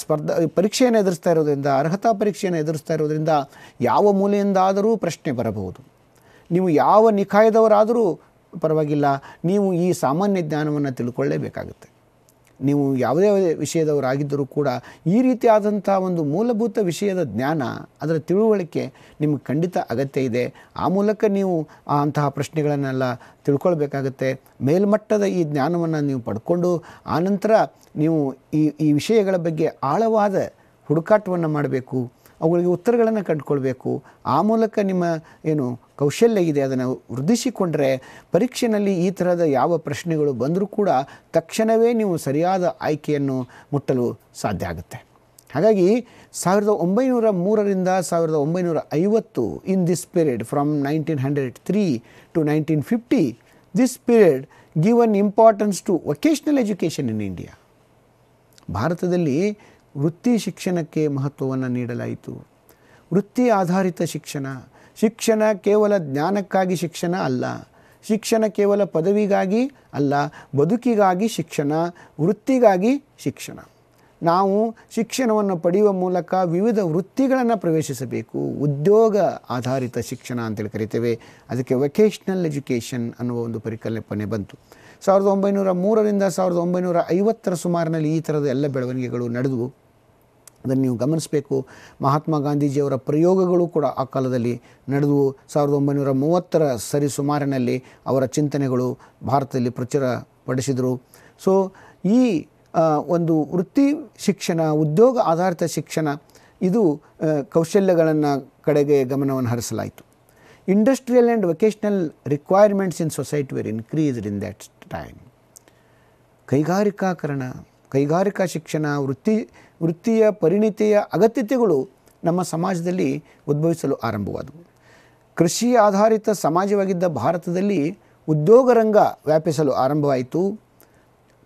ಸ್ಪರ್ಧಾ ಪರೀಕ್ಷೆಯನ್ನು ಎದುರಿಸ್ತಾ ಇರೋದರಿಂದ ಅರ್ಹತಾ ಪರೀಕ್ಷೆಯನ್ನು ಎದುರಿಸ್ತಾ ಇರೋದರಿಂದ ಯಾವ ಮೂಲೆಯಿಂದಾದರೂ ಪ್ರಶ್ನೆ ಬರಬಹುದು ನೀವು ಯಾವ ನಿಕಾಯದವರಾದರೂ ಪರವಾಗಿಲ್ಲ ನೀವು ಈ ಸಾಮಾನ್ಯ ಜ್ಞಾನವನ್ನು ತಿಳ್ಕೊಳ್ಳೇಬೇಕಾಗುತ್ತೆ ನೀವು ಯಾವುದೇ ವಿಷಯದವರಾಗಿದ್ದರೂ ಕೂಡ ಈ ರೀತಿಯಾದಂಥ ಒಂದು ಮೂಲಭೂತ ವಿಷಯದ ಜ್ಞಾನ ಅದರ ತಿಳುವಳಿಕೆ ನಿಮಗೆ ಖಂಡಿತ ಅಗತ್ಯ ಇದೆ ಆ ಮೂಲಕ ನೀವು ಅಂತಹ ಪ್ರಶ್ನೆಗಳನ್ನೆಲ್ಲ ತಿಳ್ಕೊಳ್ಬೇಕಾಗತ್ತೆ ಮೇಲ್ಮಟ್ಟದ ಈ ಜ್ಞಾನವನ್ನು ನೀವು ಪಡ್ಕೊಂಡು ಆನಂತರ ನೀವು ಈ ಈ ವಿಷಯಗಳ ಬಗ್ಗೆ ಆಳವಾದ ಹುಡುಕಾಟವನ್ನು ಮಾಡಬೇಕು ಅವುಗಳಿಗೆ ಉತ್ತರಗಳನ್ನು ಕಂಡುಕೊಳ್ಬೇಕು ಆ ಮೂಲಕ ನಿಮ್ಮ ಏನು ಕೌಶಲ್ಯ ಇದೆ ಅದನ್ನು ವೃದ್ಧಿಸಿಕೊಂಡ್ರೆ ಪರೀಕ್ಷೆಯಲ್ಲಿ ಈ ಥರದ ಯಾವ ಪ್ರಶ್ನೆಗಳು ಬಂದರೂ ಕೂಡ ತಕ್ಷಣವೇ ನೀವು ಸರಿಯಾದ ಆಯ್ಕೆಯನ್ನು ಮುಟ್ಟಲು ಸಾಧ್ಯ ಆಗುತ್ತೆ ಹಾಗಾಗಿ ಸಾವಿರದ ಒಂಬೈನೂರ ಮೂರರಿಂದ ಸಾವಿರದ ಒಂಬೈನೂರ ಐವತ್ತು in this period from nineteen hundred three to nineteen fifty this period given importance to vocational education in India ಭಾರತದಲ್ಲಿ ವೃತ್ತಿ ಶಿಕ್ಷಣಕ್ಕೆ ಮಹತ್ವವನ್ನು ನೀಡಲಾಯಿತು ವೃತ್ತಿ ಆಧಾರಿತ ಶಿಕ್ಷಣ ಶಿಕ್ಷಣ ಕೇವಲ ಜ್ಞಾನಕ್ಕಾಗಿ ಶಿಕ್ಷಣ ಅಲ್ಲ ಶಿಕ್ಷಣ ಕೇವಲ ಪದವಿಗಾಗಿ ಅಲ್ಲ ಬದುಕಿಗಾಗಿ ಶಿಕ್ಷಣ ವೃತ್ತಿಗಾಗಿ ಶಿಕ್ಷಣ ನಾವು ಶಿಕ್ಷಣವನ್ನು ಪಡೆಯುವ ಮೂಲಕ ವಿವಿಧ ವೃತ್ತಿಗಳನ್ನು ಪ್ರವೇಶಿಸಬೇಕು ಉದ್ಯೋಗ ಆಧಾರಿತ ಶಿಕ್ಷಣ ಅಂತೇಳಿ ಕರಿತೇವೆ ಅದಕ್ಕೆ ವೊಕೇಶ್ನಲ್ ಎಜುಕೇಷನ್ ಅನ್ನುವ ಒಂದು ಪರಿಕಲ್ಪನೆ ಬಂತು ಸಾವಿರದ ಒಂಬೈನೂರ ಮೂರರಿಂದ ಸಾವಿರದ ಒಂಬೈನೂರ ಐವತ್ತರ ಸುಮಾರಿನಲ್ಲಿ ಈ ಥರದ ಎಲ್ಲ ಬೆಳವಣಿಗೆಗಳು ನಡೆದವು ಅದನ್ನು ನೀವು ಗಮನಿಸಬೇಕು ಮಹಾತ್ಮ ಗಾಂಧೀಜಿಯವರ ಪ್ರಯೋಗಗಳು ಕೂಡ ಆ ಕಾಲದಲ್ಲಿ ನಡೆದವು ಸಾವಿರದ ಒಂಬೈನೂರ ಮೂವತ್ತರ ಸರಿಸುಮಾರಿನಲ್ಲಿ ಅವರ ಚಿಂತನೆಗಳು ಭಾರತದಲ್ಲಿ ಪ್ರಚುರ ಪಡಿಸಿದರು ಸೊ ಈ ಒಂದು ವೃತ್ತಿ ಶಿಕ್ಷಣ ಉದ್ಯೋಗ ಆಧಾರಿತ ಶಿಕ್ಷಣ ಇದು ಕೌಶಲ್ಯಗಳನ್ನು ಕಡೆಗೆ ಗಮನವನ್ನು ಹರಿಸಲಾಯಿತು industrial and vocational requirements in society were increased in that time ಕೈಗಾರಿಕಾಕರಣ ಕೈಗಾರಿಕಾ ಶಿಕ್ಷಣ ವೃತ್ತಿ ವೃತ್ತಿಯ ಪರಿಣಿತಿಯ ಅಗತ್ಯತೆಗಳು ನಮ್ಮ ಸಮಾಜದಲ್ಲಿ ಉದ್ಭವಿಸಲು ಆರಂಭವಾದವು ಕೃಷಿ ಆಧಾರಿತ ಸಮಾಜವಾಗಿದ್ದ ಭಾರತದಲ್ಲಿ ಉದ್ಯೋಗ ರಂಗ ವ್ಯಾಪಿಸಲು ಆರಂಭವಾಯಿತು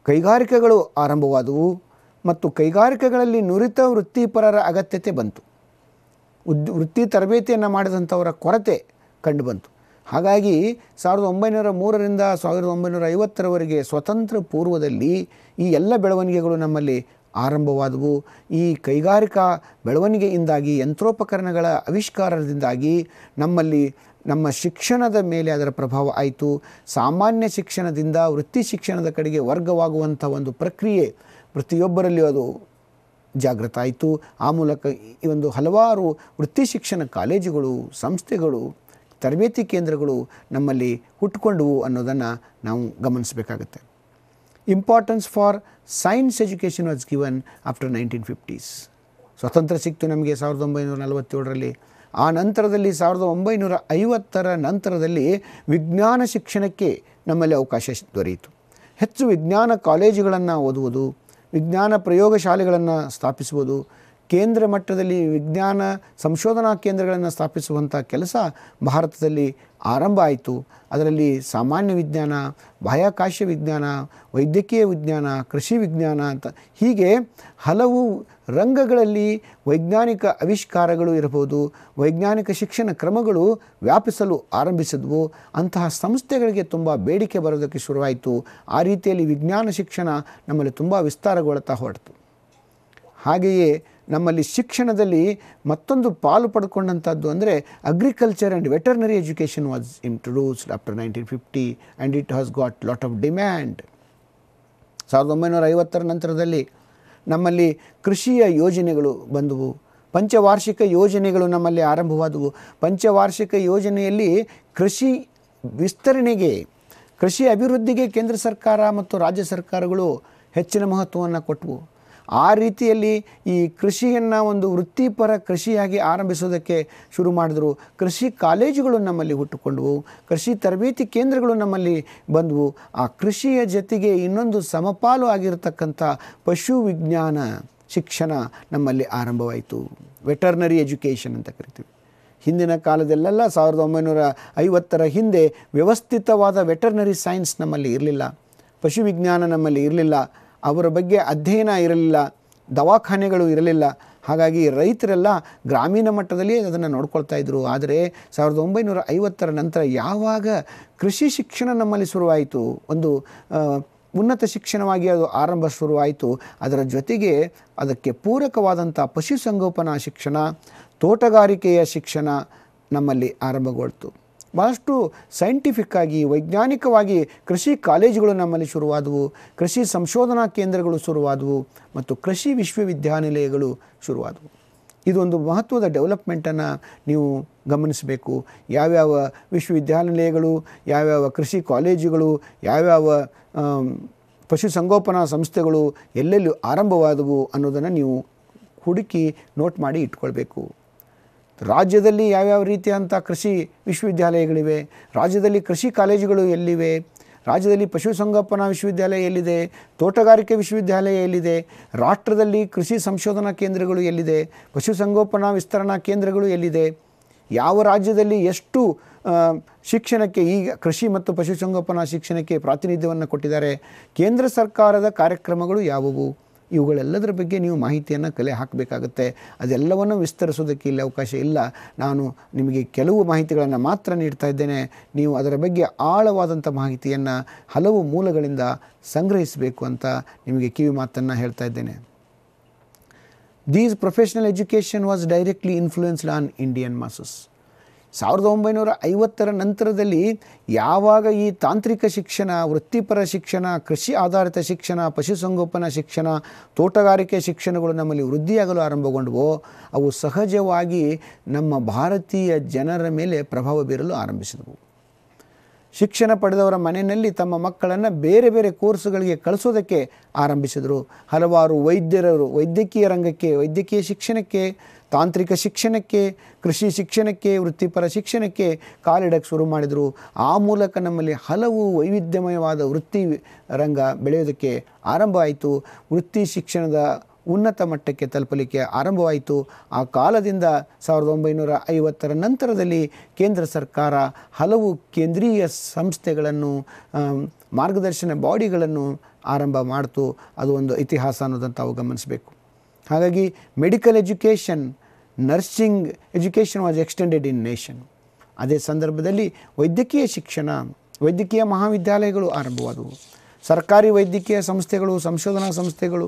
ಕೈಗಾರಿಕೆಗಳು ಆರಂಭವಾದವು ಮತ್ತು ಕೈಗಾರಿಕೆಗಳಲ್ಲಿ ನುರಿತ ವೃತ್ತಿಪರರ ಅಗತ್ಯತೆ ಬಂತು ಉದ್ ವೃತ್ತಿ ತರಬೇತಿಯನ್ನು ಮಾಡಿದಂಥವರ ಕೊರತೆ ಕಂಡುಬಂತು ಹಾಗಾಗಿ ಸಾವಿರದ ಒಂಬೈನೂರ ಮೂರರಿಂದ ಸಾವಿರದ ಒಂಬೈನೂರ ಐವತ್ತರವರೆಗೆ ಸ್ವತಂತ್ರ ಪೂರ್ವದಲ್ಲಿ ಈ ಎಲ್ಲ ಬೆಳವಣಿಗೆಗಳು ನಮ್ಮಲ್ಲಿ ಆರಂಭವಾದವು ಈ ಕೈಗಾರಿಕಾ ಬೆಳವಣಿಗೆಯಿಂದಾಗಿ ಯಂತ್ರೋಪಕರಣಗಳ ಆವಿಷ್ಕಾರದಿಂದಾಗಿ ನಮ್ಮಲ್ಲಿ ನಮ್ಮ ಶಿಕ್ಷಣದ ಮೇಲೆ ಅದರ ಪ್ರಭಾವ ಆಯಿತು ಸಾಮಾನ್ಯ ಶಿಕ್ಷಣದಿಂದ ವೃತ್ತಿ ಶಿಕ್ಷಣದ ಕಡೆಗೆ ವರ್ಗವಾಗುವಂಥ ಒಂದು ಪ್ರಕ್ರಿಯೆ ಪ್ರತಿಯೊಬ್ಬರಲ್ಲಿ ಅದು ಜಾಗೃತ ಆಯಿತು ಆ ಮೂಲಕ ಈ ಒಂದು ಹಲವಾರು ವೃತ್ತಿ ಶಿಕ್ಷಣ ಕಾಲೇಜುಗಳು ಸಂಸ್ಥೆಗಳು ತರಬೇತಿ ಕೇಂದ್ರಗಳು ನಮ್ಮಲ್ಲಿ ಹುಟ್ಟುಕೊಂಡವು ಅನ್ನೋದನ್ನು ನಾವು ಗಮನಿಸಬೇಕಾಗತ್ತೆ importance for science education was given after nineteen fifties ಸ್ವತಂತ್ರ ಸಿಕ್ತು ನಮಗೆ ಸಾವಿರದ ಒಂಬೈನೂರ ನಲವತ್ತೇಳರಲ್ಲಿ ಆ ನಂತರದಲ್ಲಿ ಸಾವಿರದ ಒಂಬೈನೂರ ಐವತ್ತರ ನಂತರದಲ್ಲಿ ವಿಜ್ಞಾನ ಶಿಕ್ಷಣಕ್ಕೆ ನಮ್ಮಲ್ಲಿ ಅವಕಾಶ ದೊರೆಯಿತು ಹೆಚ್ಚು ವಿಜ್ಞಾನ ಕಾಲೇಜುಗಳನ್ನು ಓದುವುದು ವಿಜ್ಞಾನ ಪ್ರಯೋಗಶಾಲೆಗಳನ್ನು ಸ್ಥಾಪಿಸುವುದು ಕೇಂದ್ರ ಮಟ್ಟದಲ್ಲಿ ವಿಜ್ಞಾನ ಸಂಶೋಧನಾ ಕೇಂದ್ರಗಳನ್ನು ಸ್ಥಾಪಿಸುವಂಥ ಕೆಲಸ ಭಾರತದಲ್ಲಿ ಆರಂಭ ಆಯಿತು ಅದರಲ್ಲಿ ಸಾಮಾನ್ಯ ವಿಜ್ಞಾನ ಬಾಹ್ಯಾಕಾಶ ವಿಜ್ಞಾನ ವೈದ್ಯಕೀಯ ವಿಜ್ಞಾನ ಕೃಷಿ ವಿಜ್ಞಾನ ಅಂತ ಹೀಗೆ ಹಲವು ರಂಗಗಳಲ್ಲಿ ವೈಜ್ಞಾನಿಕ ಆವಿಷ್ಕಾರಗಳು ಇರಬಹುದು ವೈಜ್ಞಾನಿಕ ಶಿಕ್ಷಣ ಕ್ರಮಗಳು ವ್ಯಾಪಿಸಲು ಆರಂಭಿಸಿದ್ವು ಅಂತಹ ಸಂಸ್ಥೆಗಳಿಗೆ ತುಂಬ ಬೇಡಿಕೆ ಬರೋದಕ್ಕೆ ಶುರುವಾಯಿತು ಆ ರೀತಿಯಲ್ಲಿ ವಿಜ್ಞಾನ ಶಿಕ್ಷಣ ನಮ್ಮಲ್ಲಿ ತುಂಬ ವಿಸ್ತಾರಗೊಳ್ಳುತ್ತಾ ಹೊರಡ್ತು ಹಾಗೆಯೇ ನಮ್ಮಲ್ಲಿ ಶಿಕ್ಷಣದಲ್ಲಿ ಮತ್ತೊಂದು ಪಾಲು ಪಡ್ಕೊಂಡಂಥದ್ದು ಅಂದರೆ agriculture and veterinary education was introduced after nineteen fifty and it has got lot of demand ಸಾವಿರದ ಒಂಬೈನೂರ ಐವತ್ತರ ನಂತರದಲ್ಲಿ ನಮ್ಮಲ್ಲಿ ಕೃಷಿಯ ಯೋಜನೆಗಳು ಬಂದವು ಪಂಚವಾರ್ಷಿಕ ಯೋಜನೆಗಳು ನಮ್ಮಲ್ಲಿ ಆರಂಭವಾದವು ಪಂಚವಾರ್ಷಿಕ ಯೋಜನೆಯಲ್ಲಿ ಕೃಷಿ ವಿಸ್ತರಣೆಗೆ ಕೃಷಿ ಅಭಿವೃದ್ಧಿಗೆ ಕೇಂದ್ರ ಸರ್ಕಾರ ಮತ್ತು ರಾಜ್ಯ ಸರ್ಕಾರಗಳು ಹೆಚ್ಚಿನ ಮಹತ್ವವನ್ನು ಕೊಟ್ಟವು ಆ ರೀತಿಯಲ್ಲಿ ಈ ಕೃಷಿಯನ್ನು ಒಂದು ವೃತ್ತಿಪರ ಕೃಷಿಯಾಗಿ ಆರಂಭಿಸೋದಕ್ಕೆ ಶುರು ಮಾಡಿದ್ರು ಕೃಷಿ ಕಾಲೇಜುಗಳು ನಮ್ಮಲ್ಲಿ ಹುಟ್ಟುಕೊಂಡವು ಕೃಷಿ ತರಬೇತಿ ಕೇಂದ್ರಗಳು ನಮ್ಮಲ್ಲಿ ಬಂದವು ಆ ಕೃಷಿಯ ಜೊತೆಗೆ ಇನ್ನೊಂದು ಸಮಪಾಲು ಆಗಿರತಕ್ಕಂಥ ಪಶು ವಿಜ್ಞಾನ ಶಿಕ್ಷಣ ನಮ್ಮಲ್ಲಿ ಆರಂಭವಾಯಿತು ವೆಟರ್ನರಿ ಎಜುಕೇಷನ್ ಅಂತ ಕರಿತೀವಿ ಹಿಂದಿನ ಕಾಲದಲ್ಲೆಲ್ಲ ಸಾವಿರದ ಒಂಬೈನೂರ ಐವತ್ತರ ಹಿಂದೆ ವ್ಯವಸ್ಥಿತವಾದ ವೆಟರ್ನರಿ ಸೈನ್ಸ್ ನಮ್ಮಲ್ಲಿ ಇರಲಿಲ್ಲ ಪಶು ವಿಜ್ಞಾನ ನಮ್ಮಲ್ಲಿ ಇರಲಿಲ್ಲ ಅವರ ಬಗ್ಗೆ ಅಧ್ಯಯನ ಇರಲಿಲ್ಲ ದವಾಖಾನೆಗಳು ಇರಲಿಲ್ಲ ಹಾಗಾಗಿ ರೈತರೆಲ್ಲ ಗ್ರಾಮೀಣ ಮಟ್ಟದಲ್ಲಿ ಅದನ್ನು ನೋಡ್ಕೊಳ್ತಾ ಇದ್ದರು ಆದರೆ ಸಾವಿರದ ಒಂಬೈನೂರ ಐವತ್ತರ ನಂತರ ಯಾವಾಗ ಕೃಷಿ ಶಿಕ್ಷಣ ನಮ್ಮಲ್ಲಿ ಶುರುವಾಯಿತು ಒಂದು ಉನ್ನತ ಶಿಕ್ಷಣವಾಗಿ ಅದು ಆರಂಭ ಶುರುವಾಯಿತು ಅದರ ಜೊತೆಗೆ ಅದಕ್ಕೆ ಪೂರಕವಾದಂಥ ಪಶುಸಂಗೋಪನಾ ಶಿಕ್ಷಣ ತೋಟಗಾರಿಕೆಯ ಶಿಕ್ಷಣ ನಮ್ಮಲ್ಲಿ ಆರಂಭಗೊಳ್ತು ಭಾಳಷ್ಟು ಸೈಂಟಿಫಿಕ್ಕಾಗಿ ವೈಜ್ಞಾನಿಕವಾಗಿ ಕೃಷಿ ಕಾಲೇಜುಗಳು ನಮ್ಮಲ್ಲಿ ಶುರುವಾದವು ಕೃಷಿ ಸಂಶೋಧನಾ ಕೇಂದ್ರಗಳು ಶುರುವಾದವು ಮತ್ತು ಕೃಷಿ ವಿಶ್ವವಿದ್ಯಾನಿಲಯಗಳು ಶುರುವಾದವು ಇದೊಂದು ಮಹತ್ವದ ಡೆವಲಪ್ಮೆಂಟನ್ನು ನೀವು ಗಮನಿಸಬೇಕು ಯಾವ್ಯಾವ ವಿಶ್ವವಿದ್ಯಾನಿಲಯಗಳು ಯಾವ್ಯಾವ ಕೃಷಿ ಕಾಲೇಜುಗಳು ಯಾವ್ಯಾವ ಪಶುಸಂಗೋಪನಾ ಸಂಸ್ಥೆಗಳು ಎಲ್ಲೆಲ್ಲೂ ಆರಂಭವಾದವು ಅನ್ನೋದನ್ನು ನೀವು ಹುಡುಕಿ ನೋಟ್ ಮಾಡಿ ಇಟ್ಕೊಳ್ಬೇಕು ರಾಜ್ಯದಲ್ಲಿ ಯಾವ್ಯಾವ ರೀತಿಯಂಥ ಕೃಷಿ ವಿಶ್ವವಿದ್ಯಾಲಯಗಳಿವೆ ರಾಜ್ಯದಲ್ಲಿ ಕೃಷಿ ಕಾಲೇಜುಗಳು ಎಲ್ಲಿವೆ ರಾಜ್ಯದಲ್ಲಿ ಪಶುಸಂಗೋಪನಾ ವಿಶ್ವವಿದ್ಯಾಲಯ ಎಲ್ಲಿದೆ ತೋಟಗಾರಿಕೆ ವಿಶ್ವವಿದ್ಯಾಲಯ ಎಲ್ಲಿದೆ ರಾಷ್ಟ್ರದಲ್ಲಿ ಕೃಷಿ ಸಂಶೋಧನಾ ಕೇಂದ್ರಗಳು ಎಲ್ಲಿದೆ ಪಶುಸಂಗೋಪನಾ ವಿಸ್ತರಣಾ ಕೇಂದ್ರಗಳು ಎಲ್ಲಿದೆ ಯಾವ ರಾಜ್ಯದಲ್ಲಿ ಎಷ್ಟು ಶಿಕ್ಷಣಕ್ಕೆ ಈಗ ಕೃಷಿ ಮತ್ತು ಪಶುಸಂಗೋಪನಾ ಶಿಕ್ಷಣಕ್ಕೆ ಪ್ರಾತಿನಿಧ್ಯವನ್ನು ಕೊಟ್ಟಿದ್ದಾರೆ ಕೇಂದ್ರ ಸರ್ಕಾರದ ಕಾರ್ಯಕ್ರಮಗಳು ಯಾವುವು ಇವುಗಳೆಲ್ಲದರ ಬಗ್ಗೆ ನೀವು ಮಾಹಿತಿಯನ್ನು ಕಲೆ ಹಾಕಬೇಕಾಗುತ್ತೆ ಅದೆಲ್ಲವನ್ನು ವಿಸ್ತರಿಸೋದಕ್ಕೆ ಇಲ್ಲಿ ಅವಕಾಶ ಇಲ್ಲ ನಾನು ನಿಮಗೆ ಕೆಲವು ಮಾಹಿತಿಗಳನ್ನು ಮಾತ್ರ ನೀಡ್ತಾ ಇದ್ದೇನೆ ನೀವು ಅದರ ಬಗ್ಗೆ ಆಳವಾದಂಥ ಮಾಹಿತಿಯನ್ನು ಹಲವು ಮೂಲಗಳಿಂದ ಸಂಗ್ರಹಿಸಬೇಕು ಅಂತ ನಿಮಗೆ ಕಿವಿ ಮಾತನ್ನು ಹೇಳ್ತಾ ಇದ್ದೇನೆ these professional education was directly influenced on Indian masses ಸಾವಿರದ ಒಂಬೈನೂರ ಐವತ್ತರ ನಂತರದಲ್ಲಿ ಯಾವಾಗ ಈ ತಾಂತ್ರಿಕ ಶಿಕ್ಷಣ ವೃತ್ತಿಪರ ಶಿಕ್ಷಣ ಕೃಷಿ ಆಧಾರಿತ ಶಿಕ್ಷಣ ಪಶುಸಂಗೋಪನಾ ಶಿಕ್ಷಣ ತೋಟಗಾರಿಕೆ ಶಿಕ್ಷಣಗಳು ನಮ್ಮಲ್ಲಿ ವೃದ್ಧಿಯಾಗಲು ಆರಂಭಗೊಂಡವೋ ಅವು ಸಹಜವಾಗಿ ನಮ್ಮ ಭಾರತೀಯ ಜನರ ಮೇಲೆ ಪ್ರಭಾವ ಬೀರಲು ಆರಂಭಿಸಿದವು ಶಿಕ್ಷಣ ಪಡೆದವರ ಮನೆಯಲ್ಲಿ ತಮ್ಮ ಮಕ್ಕಳನ್ನು ಬೇರೆ ಬೇರೆ ಕೋರ್ಸುಗಳಿಗೆ ಕಳಿಸೋದಕ್ಕೆ ಆರಂಭಿಸಿದರು ಹಲವಾರು ವೈದ್ಯರರು ವೈದ್ಯಕೀಯ ರಂಗಕ್ಕೆ ವೈದ್ಯಕೀಯ ಶಿಕ್ಷಣಕ್ಕೆ ತಾಂತ್ರಿಕ ಶಿಕ್ಷಣಕ್ಕೆ ಕೃಷಿ ಶಿಕ್ಷಣಕ್ಕೆ ವೃತ್ತಿಪರ ಶಿಕ್ಷಣಕ್ಕೆ ಕಾಲಿಡಕ್ಕೆ ಶುರು ಮಾಡಿದರು ಆ ಮೂಲಕ ನಮ್ಮಲ್ಲಿ ಹಲವು ವೈವಿಧ್ಯಮಯವಾದ ವೃತ್ತಿ ರಂಗ ಬೆಳೆಯೋದಕ್ಕೆ ಆರಂಭ ಆಯಿತು ವೃತ್ತಿ ಶಿಕ್ಷಣದ ಉನ್ನತ ಮಟ್ಟಕ್ಕೆ ತಲುಪಲಿಕ್ಕೆ ಆರಂಭವಾಯಿತು ಆ ಕಾಲದಿಂದ ಸಾವಿರದ ಒಂಬೈನೂರ ಐವತ್ತರ ನಂತರದಲ್ಲಿ ಕೇಂದ್ರ ಸರ್ಕಾರ ಹಲವು ಕೇಂದ್ರೀಯ ಸಂಸ್ಥೆಗಳನ್ನು ಮಾರ್ಗದರ್ಶನ ಬಾಡಿಗಳನ್ನು ಆರಂಭ ಮಾಡಿತು ಅದು ಒಂದು ಇತಿಹಾಸ ಅನ್ನೋದನ್ನು ತಾವು ಗಮನಿಸಬೇಕು ಹಾಗಾಗಿ medical education nursing education was extended in nation ಅದೇ ಸಂದರ್ಭದಲ್ಲಿ ವೈದ್ಯಕೀಯ ಶಿಕ್ಷಣ ವೈದ್ಯಕೀಯ ಮಹಾವಿದ್ಯಾಲಯಗಳು ಆರಂಭವಾದವು ಸರ್ಕಾರಿ ವೈದ್ಯಕೀಯ ಸಂಸ್ಥೆಗಳು ಸಂಶೋಧನಾ ಸಂಸ್ಥೆಗಳು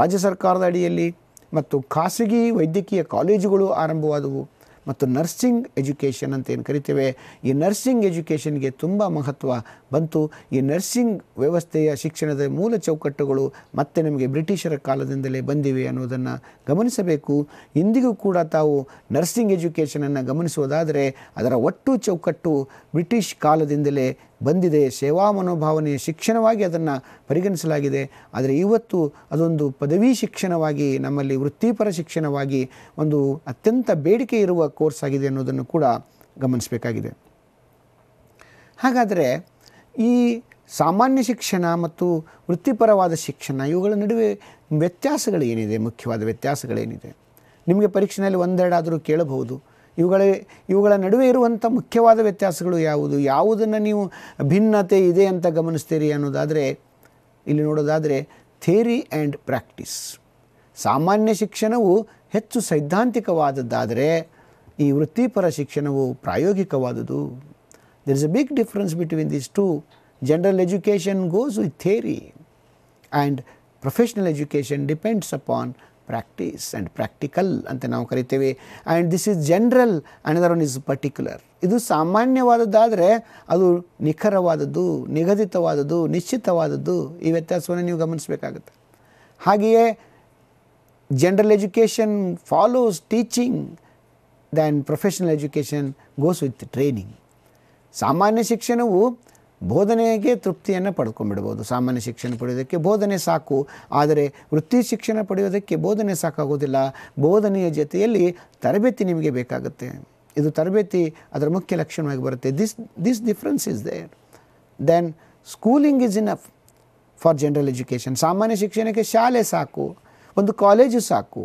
ರಾಜ್ಯ ಸರ್ಕಾರದ ಅಡಿಯಲ್ಲಿ ಮತ್ತು ಖಾಸಗಿ ವೈದ್ಯಕೀಯ ಕಾಲೇಜುಗಳು ಆರಂಭವಾದವು ಮತ್ತು ನರ್ಸಿಂಗ್ ಎಜುಕೇಷನ್ ಅಂತ ಏನು ಕರಿತೇವೆ ಈ ನರ್ಸಿಂಗ್ ಎಜುಕೇಷನ್ಗೆ ತುಂಬ ಮಹತ್ವ ಬಂತು ಈ ನರ್ಸಿಂಗ್ ವ್ಯವಸ್ಥೆಯ ಶಿಕ್ಷಣದ ಮೂಲ ಚೌಕಟ್ಟುಗಳು ಮತ್ತೆ ನಮಗೆ ಬ್ರಿಟಿಷರ ಕಾಲದಿಂದಲೇ ಬಂದಿವೆ ಅನ್ನೋದನ್ನು ಗಮನಿಸಬೇಕು ಇಂದಿಗೂ ಕೂಡ ತಾವು ನರ್ಸಿಂಗ್ ಎಜುಕೇಷನನ್ನು ಗಮನಿಸುವುದಾದರೆ ಅದರ ಒಟ್ಟು ಚೌಕಟ್ಟು ಬ್ರಿಟಿಷ್ ಕಾಲದಿಂದಲೇ ಬಂದಿದೆ ಸೇವಾ ಮನೋಭಾವನೆಯ ಶಿಕ್ಷಣವಾಗಿ ಅದನ್ನು ಪರಿಗಣಿಸಲಾಗಿದೆ ಆದರೆ ಇವತ್ತು ಅದೊಂದು ಪದವಿ ಶಿಕ್ಷಣವಾಗಿ ನಮ್ಮಲ್ಲಿ ವೃತ್ತಿಪರ ಶಿಕ್ಷಣವಾಗಿ ಒಂದು ಅತ್ಯಂತ ಬೇಡಿಕೆ ಇರುವ ಕೋರ್ಸ್ ಆಗಿದೆ ಅನ್ನೋದನ್ನು ಕೂಡ ಗಮನಿಸಬೇಕಾಗಿದೆ ಹಾಗಾದರೆ ಈ ಸಾಮಾನ್ಯ ಶಿಕ್ಷಣ ಮತ್ತು ವೃತ್ತಿಪರವಾದ ಶಿಕ್ಷಣ ಇವುಗಳ ನಡುವೆ ವ್ಯತ್ಯಾಸಗಳೇನಿದೆ ಮುಖ್ಯವಾದ ವ್ಯತ್ಯಾಸಗಳೇನಿದೆ ನಿಮಗೆ ಪರೀಕ್ಷೆಯಲ್ಲಿ ಒಂದೆರಡಾದರೂ ಕೇಳಬಹುದು ಇವುಗಳ ಇವುಗಳ ನಡುವೆ ಇರುವಂಥ ಮುಖ್ಯವಾದ ವ್ಯತ್ಯಾಸಗಳು ಯಾವುದು ಯಾವುದನ್ನು ನೀವು ಭಿನ್ನತೆ ಇದೆ ಅಂತ ಗಮನಿಸ್ತೀರಿ ಅನ್ನೋದಾದರೆ ಇಲ್ಲಿ ನೋಡೋದಾದರೆ ಥೇರಿ ಆ್ಯಂಡ್ ಪ್ರಾಕ್ಟೀಸ್ ಸಾಮಾನ್ಯ ಶಿಕ್ಷಣವು ಹೆಚ್ಚು ಸೈದ್ಧಾಂತಿಕವಾದದ್ದಾದರೆ ಈ ವೃತ್ತಿಪರ ಶಿಕ್ಷಣವು ಪ್ರಾಯೋಗಿಕವಾದುದು There is a big difference between these two. General education goes with theory and professional education depends upon practice and practical ಅಂತ ನಾವು ಕರಿತೇವೆ and this is general another one is particular ಇದು ಸಾಮಾನ್ಯವಾದದ್ದಾದರೆ ಅದು ನಿಖರವಾದದ್ದು ನಿಗದಿತವಾದದ್ದು ನಿಶ್ಚಿತವಾದದ್ದು ಈ ವ್ಯತ್ಯಾಸವನ್ನು ನೀವು ಗಮನಿಸಬೇಕಾಗುತ್ತೆ ಹಾಗೆಯೇ general education follows teaching than professional education goes with training ಸಾಮಾನ್ಯ ಶಿಕ್ಷಣವು ಬೋಧನೆಗೆ ತೃಪ್ತಿಯನ್ನು ಪಡ್ಕೊಂಡ್ಬಿಡ್ಬೋದು ಸಾಮಾನ್ಯ ಶಿಕ್ಷಣ ಪಡೆಯೋದಕ್ಕೆ ಬೋಧನೆ ಸಾಕು ಆದರೆ ವೃತ್ತಿ ಶಿಕ್ಷಣ ಪಡೆಯೋದಕ್ಕೆ ಬೋಧನೆ ಸಾಕಾಗೋದಿಲ್ಲ ಬೋಧನೆಯ ಜೊತೆಯಲ್ಲಿ ತರಬೇತಿ ನಿಮಗೆ ಬೇಕಾಗುತ್ತೆ ಇದು ತರಬೇತಿ ಅದರ ಮುಖ್ಯ ಲಕ್ಷಣವಾಗಿ ಬರುತ್ತೆ this this difference is there then schooling is in of for general education ಸಾಮಾನ್ಯ ಶಿಕ್ಷಣಕ್ಕೆ ಶಾಲೆ ಸಾಕು ಒಂದು ಕಾಲೇಜು ಸಾಕು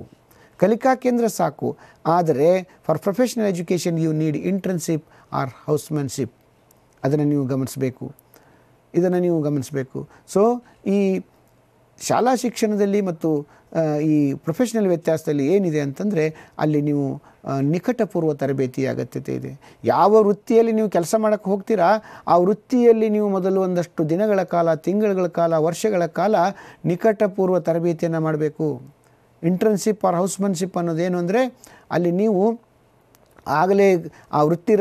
ಕಲಿಕಾ ಕೇಂದ್ರ ಸಾಕು ಆದರೆ for professional education you need internship or housemanship ಅದನ್ನು ನೀವು ಗಮನಿಸಬೇಕು ಇದನ್ನು ನೀವು ಗಮನಿಸಬೇಕು ಸೊ ಈ ಶಾಲಾ ಶಿಕ್ಷಣದಲ್ಲಿ ಮತ್ತು ಈ ಪ್ರೊಫೆಷ್ನಲ್ ವ್ಯತ್ಯಾಸದಲ್ಲಿ ಏನಿದೆ ಅಂತಂದರೆ ಅಲ್ಲಿ ನೀವು ನಿಕಟಪೂರ್ವ ತರಬೇತಿಯ ಅಗತ್ಯತೆ ಇದೆ ಯಾವ ವೃತ್ತಿಯಲ್ಲಿ ನೀವು ಕೆಲಸ ಮಾಡೋಕ್ಕೆ ಹೋಗ್ತೀರಾ ಆ ವೃತ್ತಿಯಲ್ಲಿ ನೀವು ಮೊದಲು ಒಂದಷ್ಟು ದಿನಗಳ ಕಾಲ ತಿಂಗಳುಗಳ ಕಾಲ ವರ್ಷಗಳ ಕಾಲ ನಿಕಟಪೂರ್ವ ತರಬೇತಿಯನ್ನು ಮಾಡಬೇಕು ಇಂಟರ್ನ್ಶಿಪ್ ಆರ್ ಹೌಸ್ಮನ್ಶಿಪ್ ಅನ್ನೋದೇನು ಅಂದರೆ ಅಲ್ಲಿ ನೀವು ಆಗಲೇ ಆ ವೃತ್ತಿ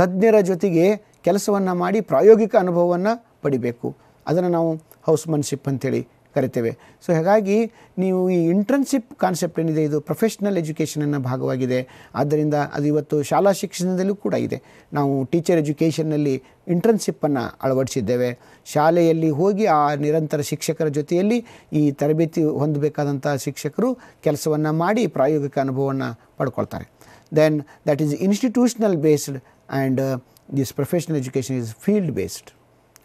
ತಜ್ಞರ ಜೊತೆಗೆ ಕೆಲಸವನ್ನು ಮಾಡಿ ಪ್ರಾಯೋಗಿಕ ಅನುಭವವನ್ನು ಪಡಿಬೇಕು ಅದನ್ನು ನಾವು ಹೌಸ್ಮನ್ಶಿಪ್ ಅಂತೇಳಿ ಕರಿತೇವೆ ಸೊ ಹಾಗಾಗಿ ನೀವು ಈ ಇಂಟರ್ನ್ಶಿಪ್ ಕಾನ್ಸೆಪ್ಟ್ ಏನಿದೆ ಇದು ಪ್ರೊಫೆಷ್ನಲ್ ಎಜುಕೇಷನನ್ನು ಭಾಗವಾಗಿದೆ ಆದ್ದರಿಂದ ಅದು ಇವತ್ತು ಶಾಲಾ ಶಿಕ್ಷಣದಲ್ಲೂ ಕೂಡ ಇದೆ ನಾವು ಟೀಚರ್ ಎಜುಕೇಷನ್ನಲ್ಲಿ ಇಂಟರ್ನ್ಶಿಪ್ಪನ್ನು ಅಳವಡಿಸಿದ್ದೇವೆ ಶಾಲೆಯಲ್ಲಿ ಹೋಗಿ ಆ ನಿರಂತರ ಶಿಕ್ಷಕರ ಜೊತೆಯಲ್ಲಿ ಈ ತರಬೇತಿ ಹೊಂದಬೇಕಾದಂಥ ಶಿಕ್ಷಕರು ಕೆಲಸವನ್ನು ಮಾಡಿ ಪ್ರಾಯೋಗಿಕ ಅನುಭವವನ್ನು ಪಡ್ಕೊಳ್ತಾರೆ then that is institutional based and uh, this professional education is field based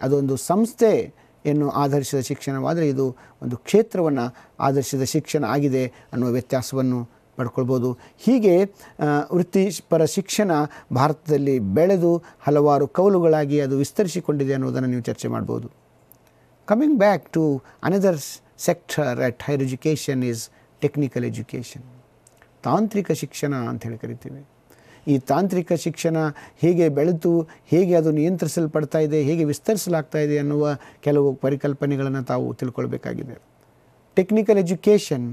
ಅದೊಂದು ಸಂಸ್ಥೆ ಏನು ಆಧರಿಸಿದ ಶಿಕ್ಷಣವಾದರೆ ಇದು ಒಂದು ಕ್ಷೇತ್ರವನ್ನು ಆಧರಿಸಿದ ಶಿಕ್ಷಣ ಆಗಿದೆ ಅನ್ನುವ ವ್ಯತ್ಯಾಸವನ್ನು ಪಡ್ಕೊಳ್ಬೋದು ಹೀಗೆ ವೃತ್ತಿಪರ ಶಿಕ್ಷಣ ಭಾರತದಲ್ಲಿ ಬೆಳೆದು ಹಲವಾರು ಕೌಲುಗಳಾಗಿ ಅದು ವಿಸ್ತರಿಸಿಕೊಂಡಿದೆ ಅನ್ನೋದನ್ನು ನೀವು ಚರ್ಚೆ ಮಾಡ್ಬೋದು coming back to another sector at higher education is technical education ತಾಂತ್ರಿಕ ಶಿಕ್ಷಣ ಅಂತ ಹೇಳಿ ಕರಿತೀವಿ ಈ ತಾಂತ್ರಿಕ ಶಿಕ್ಷಣ ಹೇಗೆ ಬೆಳೆತು ಹೇಗೆ ಅದು ನಿಯಂತ್ರಿಸಲ್ಪಡ್ತಾ ಇದೆ ಹೇಗೆ ವಿಸ್ತರಿಸಲಾಗ್ತಾ ಇದೆ ಅನ್ನುವ ಕೆಲವು ಪರಿಕಲ್ಪನೆಗಳನ್ನು ತಾವು ತಿಳ್ಕೊಳ್ಬೇಕಾಗಿದೆ technical education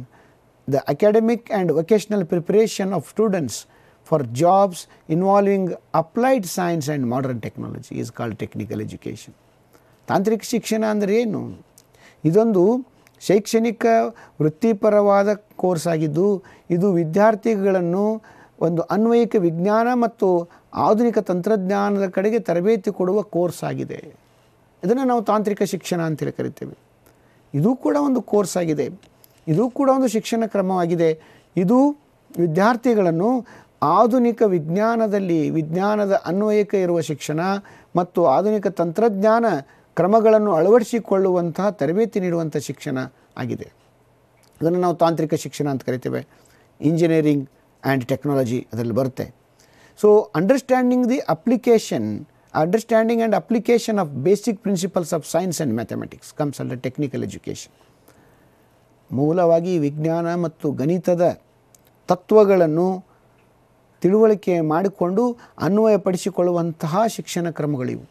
the academic and vocational preparation of students for jobs involving applied science and modern technology is called technical education ತಾಂತ್ರಿಕ ಶಿಕ್ಷಣ ಅಂದರೆ ಏನು ಇದೊಂದು ಶೈಕ್ಷಣಿಕ ವೃತ್ತಿಪರವಾದ ಕೋರ್ಸ್ ಆಗಿದ್ದು ಇದು ವಿದ್ಯಾರ್ಥಿಗಳನ್ನು ಒಂದು ಅನ್ವಯಿಕ ವಿಜ್ಞಾನ ಮತ್ತು ಆಧುನಿಕ ತಂತ್ರಜ್ಞಾನದ ಕಡೆಗೆ ತರಬೇತಿ ಕೊಡುವ ಕೋರ್ಸ್ ಆಗಿದೆ ಇದನ್ನು ನಾವು ತಾಂತ್ರಿಕ ಶಿಕ್ಷಣ ಅಂತೇಳಿ ಕರಿತೇವೆ ಇದು ಕೂಡ ಒಂದು ಕೋರ್ಸ್ ಆಗಿದೆ ಇದು ಕೂಡ ಒಂದು ಶಿಕ್ಷಣ ಕ್ರಮವಾಗಿದೆ ಇದು ವಿದ್ಯಾರ್ಥಿಗಳನ್ನು ಆಧುನಿಕ ವಿಜ್ಞಾನದಲ್ಲಿ ವಿಜ್ಞಾನದ ಅನ್ವಯಿಕ ಇರುವ ಶಿಕ್ಷಣ ಮತ್ತು ಆಧುನಿಕ ತಂತ್ರಜ್ಞಾನ ಕ್ರಮಗಳನ್ನು ಅಳವಡಿಸಿಕೊಳ್ಳುವಂತಹ ತರಬೇತಿ ನೀಡುವಂಥ ಶಿಕ್ಷಣ ಆಗಿದೆ ಅದನ್ನು ನಾವು ತಾಂತ್ರಿಕ ಶಿಕ್ಷಣ ಅಂತ ಕರಿತೇವೆ ಇಂಜಿನಿಯರಿಂಗ್ ಆ್ಯಂಡ್ ಟೆಕ್ನಾಲಜಿ ಅದರಲ್ಲಿ ಬರುತ್ತೆ so understanding the application understanding and application of basic principles of science and mathematics comes under technical education ಮೂಲವಾಗಿ ವಿಜ್ಞಾನ ಮತ್ತು ಗಣಿತದ ತತ್ವಗಳನ್ನು ತಿಳುವಳಿಕೆ ಮಾಡಿಕೊಂಡು ಅನ್ವಯಪಡಿಸಿಕೊಳ್ಳುವಂತಹ ಶಿಕ್ಷಣ ಕ್ರಮಗಳಿವು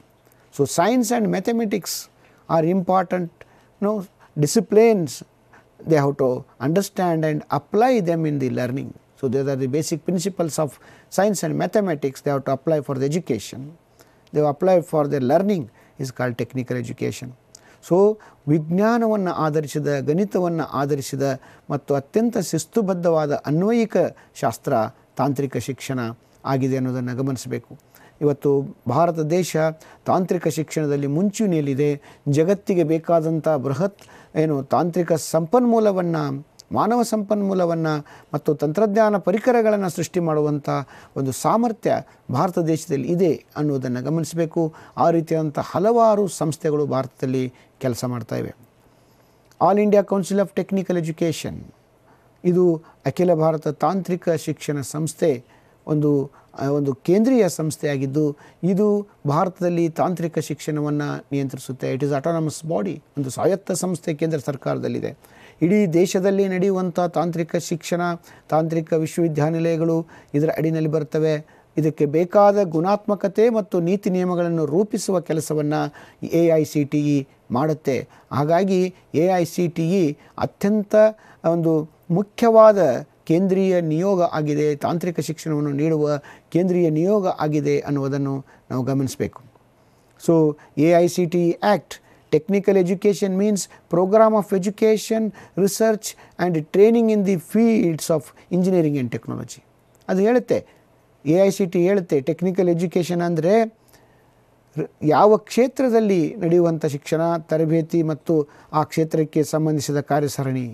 So, science and mathematics are important you know, disciplines they have to understand and apply them in the learning. So, these are the basic principles of science and mathematics they have to apply for the education, they apply for the learning is called technical education. So ವಿಜ್ಞಾನವನ್ನು ಆಧರಿಸಿದ ಗಣಿತವನ್ನು ಆಧರಿಸಿದ ಮತ್ತು ಅತ್ಯಂತ ಶಿಸ್ತುಬದ್ಧವಾದ ಅನ್ವಯಿಕ ಶಾಸ್ತ್ರ ತಾಂತ್ರಿಕ ಶಿಕ್ಷಣ ಆಗಿದೆ ಅನ್ನೋದನ್ನು ಗಮನಿಸಬೇಕು ಇವತ್ತು ಭಾರತ ದೇಶ ತಾಂತ್ರಿಕ ಶಿಕ್ಷಣದಲ್ಲಿ ಮುಂಚೂಣಿಯಲ್ಲಿದೆ ಜಗತ್ತಿಗೆ ಬೇಕಾದಂಥ ಬೃಹತ್ ಏನು ತಾಂತ್ರಿಕ ಸಂಪನ್ಮೂಲವನ್ನು ಮಾನವ ಸಂಪನ್ಮೂಲವನ್ನು ಮತ್ತು ತಂತ್ರಜ್ಞಾನ ಪರಿಕರಗಳನ್ನು ಸೃಷ್ಟಿ ಮಾಡುವಂಥ ಒಂದು ಸಾಮರ್ಥ್ಯ ಭಾರತ ದೇಶದಲ್ಲಿ ಇದೆ ಅನ್ನುವುದನ್ನು ಗಮನಿಸಬೇಕು ಆ ರೀತಿಯಾದಂಥ ಹಲವಾರು ಸಂಸ್ಥೆಗಳು ಭಾರತದಲ್ಲಿ ಕೆಲಸ ಮಾಡ್ತಾ ಇವೆ all India council of technical education ಇದು ಅಖಿಲ ಭಾರತ ತಾಂತ್ರಿಕ ಶಿಕ್ಷಣ ಸಂಸ್ಥೆ ಒಂದು ಒಂದು ಕೇಂದ್ರೀಯ ಸಂಸ್ಥೆಯಾಗಿದ್ದು ಇದು ಭಾರತದಲ್ಲಿ ತಾಂತ್ರಿಕ ಶಿಕ್ಷಣವನ್ನು ನಿಯಂತ್ರಿಸುತ್ತೆ ಇಟ್ ಈಸ್ ಅಟಾನಮಸ್ ಬಾಡಿ ಒಂದು ಸ್ವಾಯತ್ತ ಸಂಸ್ಥೆ ಕೇಂದ್ರ ಸರ್ಕಾರದಲ್ಲಿದೆ ಇಡೀ ದೇಶದಲ್ಲಿ ನಡೆಯುವಂಥ ತಾಂತ್ರಿಕ ಶಿಕ್ಷಣ ತಾಂತ್ರಿಕ ವಿಶ್ವವಿದ್ಯಾನಿಲಯಗಳು ಇದರ ಅಡಿನಲ್ಲಿ ಬರ್ತವೆ ಇದಕ್ಕೆ ಬೇಕಾದ ಗುಣಾತ್ಮಕತೆ ಮತ್ತು ನೀತಿ ನಿಯಮಗಳನ್ನು ರೂಪಿಸುವ ಕೆಲಸವನ್ನು A I C T E ಮಾಡುತ್ತೆ ಹಾಗಾಗಿ A I C T E ಅತ್ಯಂತ ಒಂದು ಮುಖ್ಯವಾದ ಕೇಂದ್ರೀಯ ನಿಯೋಗ ಆಗಿದೆ ತಾಂತ್ರಿಕ ಶಿಕ್ಷಣವನ್ನು ನೀಡುವ ಕೇಂದ್ರೀಯ ನಿಯೋಗ ಆಗಿದೆ ಅನ್ನುವುದನ್ನು ನಾವು ಗಮನಿಸಬೇಕು so A I C T act technical education means programme of education research and training in the fields of engineering and technology ಅದು ಹೇಳುತ್ತೆ ಎ ಐ ಸಿ ಟಿ ಹೇಳುತ್ತೆ ಟೆಕ್ನಿಕಲ್ ಎಜುಕೇಷನ್ ಅಂದರೆ ಯಾವ ಕ್ಷೇತ್ರದಲ್ಲಿ ನಡೆಯುವಂಥ ಶಿಕ್ಷಣ ತರಬೇತಿ ಮತ್ತು ಆ ಕ್ಷೇತ್ರಕ್ಕೆ ಸಂಬಂಧಿಸಿದ ಕಾರ್ಯಸರಣಿ